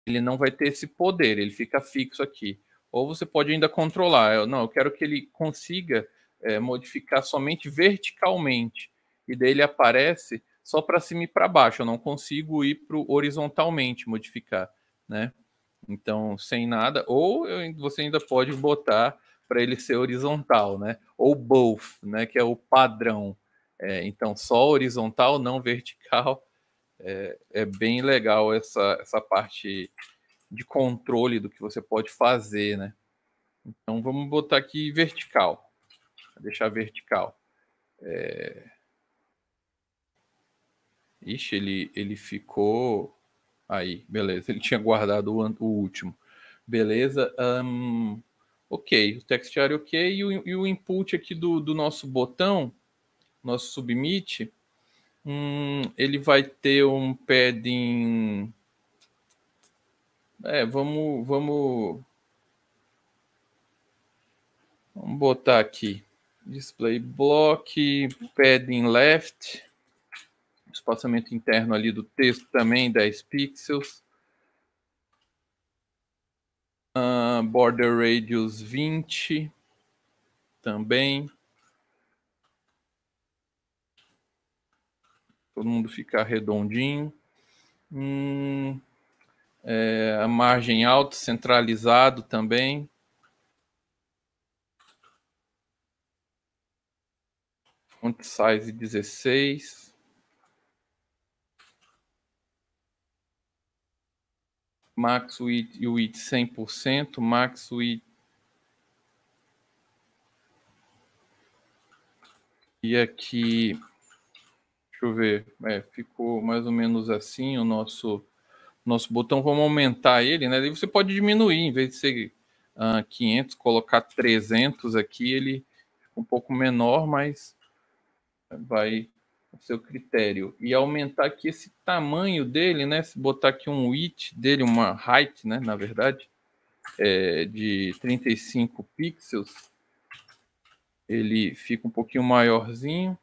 ele não vai ter esse poder, ele fica fixo aqui. Ou você pode ainda controlar, eu, não, eu quero que ele consiga é, modificar somente verticalmente, e daí ele aparece só para cima e para baixo, eu não consigo ir para horizontalmente modificar, né? Então, sem nada, ou eu, você ainda pode botar para ele ser horizontal, né? Ou both, né? Que é o padrão. É, então, só horizontal, não vertical. É, é, bem legal essa, essa parte de controle do que você pode fazer, né? Então, vamos botar aqui vertical deixar vertical. É... Ixi, ele, ele ficou. Aí, beleza. Ele tinha guardado o, o último. Beleza. Um, ok, o textiário ok. E o, e o input aqui do, do nosso botão, nosso submit, hum, ele vai ter um padding. É, vamos, vamos, vamos botar aqui display block, padding left, espaçamento interno ali do texto também, 10 pixels. Uh, border radius 20 também. Todo mundo ficar redondinho. Hum, é, a margem alta, centralizado também. font size 16. Max width e width 100%, max width E aqui, deixa eu ver, é, ficou mais ou menos assim o nosso nosso botão. Vamos aumentar ele, né? Daí você pode diminuir, em vez de ser uh, ah, 500, colocar 300 aqui, ele fica um pouco menor, mas vai ao seu critério e aumentar aqui esse tamanho dele, né? Se botar aqui um width dele, uma height, né? Na verdade, é, de 35 pixels, ele fica um pouquinho maiorzinho.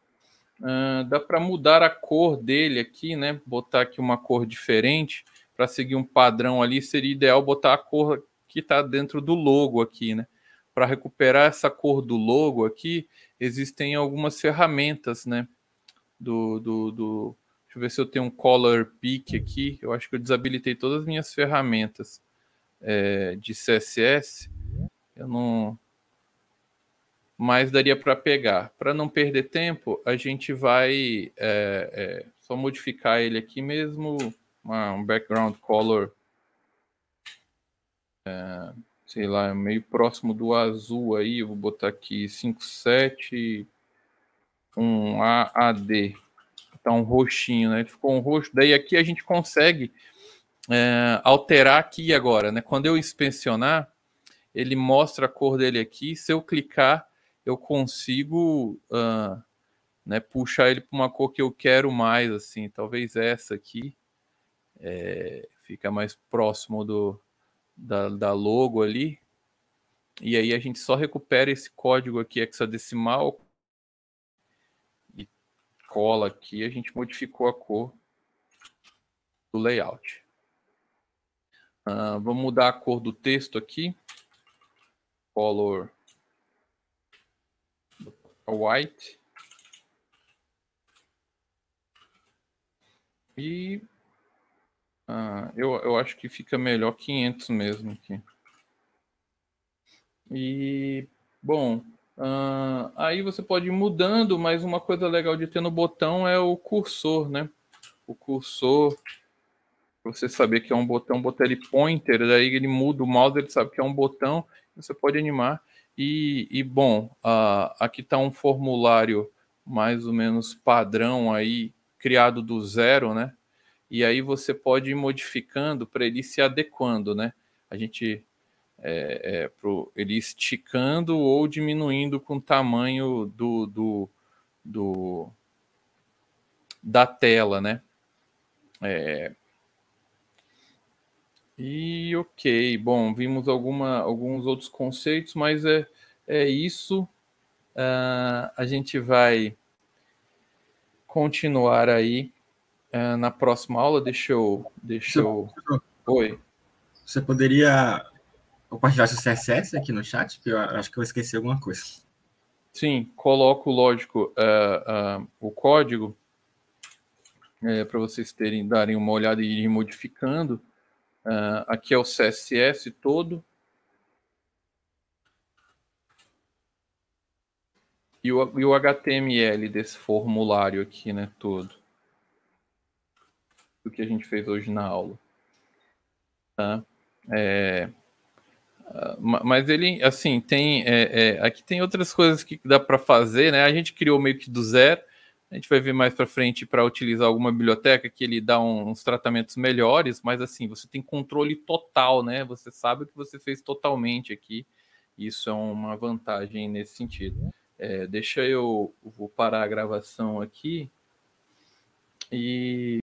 Uh, dá para mudar a cor dele aqui, né? Botar aqui uma cor diferente para seguir um padrão ali. Seria ideal botar a cor que está dentro do logo aqui, né? Para recuperar essa cor do logo aqui, existem algumas ferramentas, né? Do, do, do, Deixa eu ver se eu tenho um color pick aqui. Eu acho que eu desabilitei todas as minhas ferramentas é, de CSS. Eu não. Mas daria para pegar. Para não perder tempo, a gente vai é, é, só modificar ele aqui mesmo. Uma, um background color. É, sei lá, é meio próximo do azul aí, eu vou botar aqui 57 um AAD. Tá um roxinho, né? Ele ficou um roxo. Daí aqui a gente consegue é, alterar aqui agora, né? Quando eu inspecionar, ele mostra a cor dele aqui. Se eu clicar, eu consigo uh, né, puxar ele para uma cor que eu quero mais, assim. Talvez essa aqui é, fica mais próximo do, da, da logo ali. E aí a gente só recupera esse código aqui hexadecimal e cola aqui, a gente modificou a cor do layout. Uh, vamos mudar a cor do texto aqui. Color white. E ah, eu, eu acho que fica melhor 500 mesmo aqui. E, bom, ah, aí você pode ir mudando, mas uma coisa legal de ter no botão é o cursor, né? O cursor, você saber que é um botão, botar ele pointer, daí ele muda o mouse, ele sabe que é um botão, você pode animar. E, e bom, ah, aqui está um formulário mais ou menos padrão aí, criado do zero, né? e aí você pode ir modificando para ele se adequando, né? A gente é, é, pro, ele esticando ou diminuindo com o tamanho do, do, do da tela, né? É, e ok, bom, vimos alguma, alguns outros conceitos, mas é, é isso. Uh, a gente vai continuar aí é, na próxima aula, deixa eu. Deixa eu... Oi. Você poderia compartilhar seu CSS aqui no chat? Porque eu acho que eu esqueci alguma coisa. Sim, coloco, lógico, uh, uh, o código uh, é, para vocês terem, darem uma olhada e irem modificando. aqui é o CSS todo. E o, e o HTML desse formulário aqui, né, todo do que a gente fez hoje na aula. Tá? É, ah, mas ele, assim, tem. É, é, aqui tem outras coisas que dá para fazer, né? A gente criou meio que do zero. A gente vai ver mais para frente para utilizar alguma biblioteca que ele dá uns tratamentos melhores, mas assim, você tem controle total, né? Você sabe o que você fez totalmente aqui. Isso é uma vantagem nesse sentido. É, deixa eu vou parar a gravação aqui e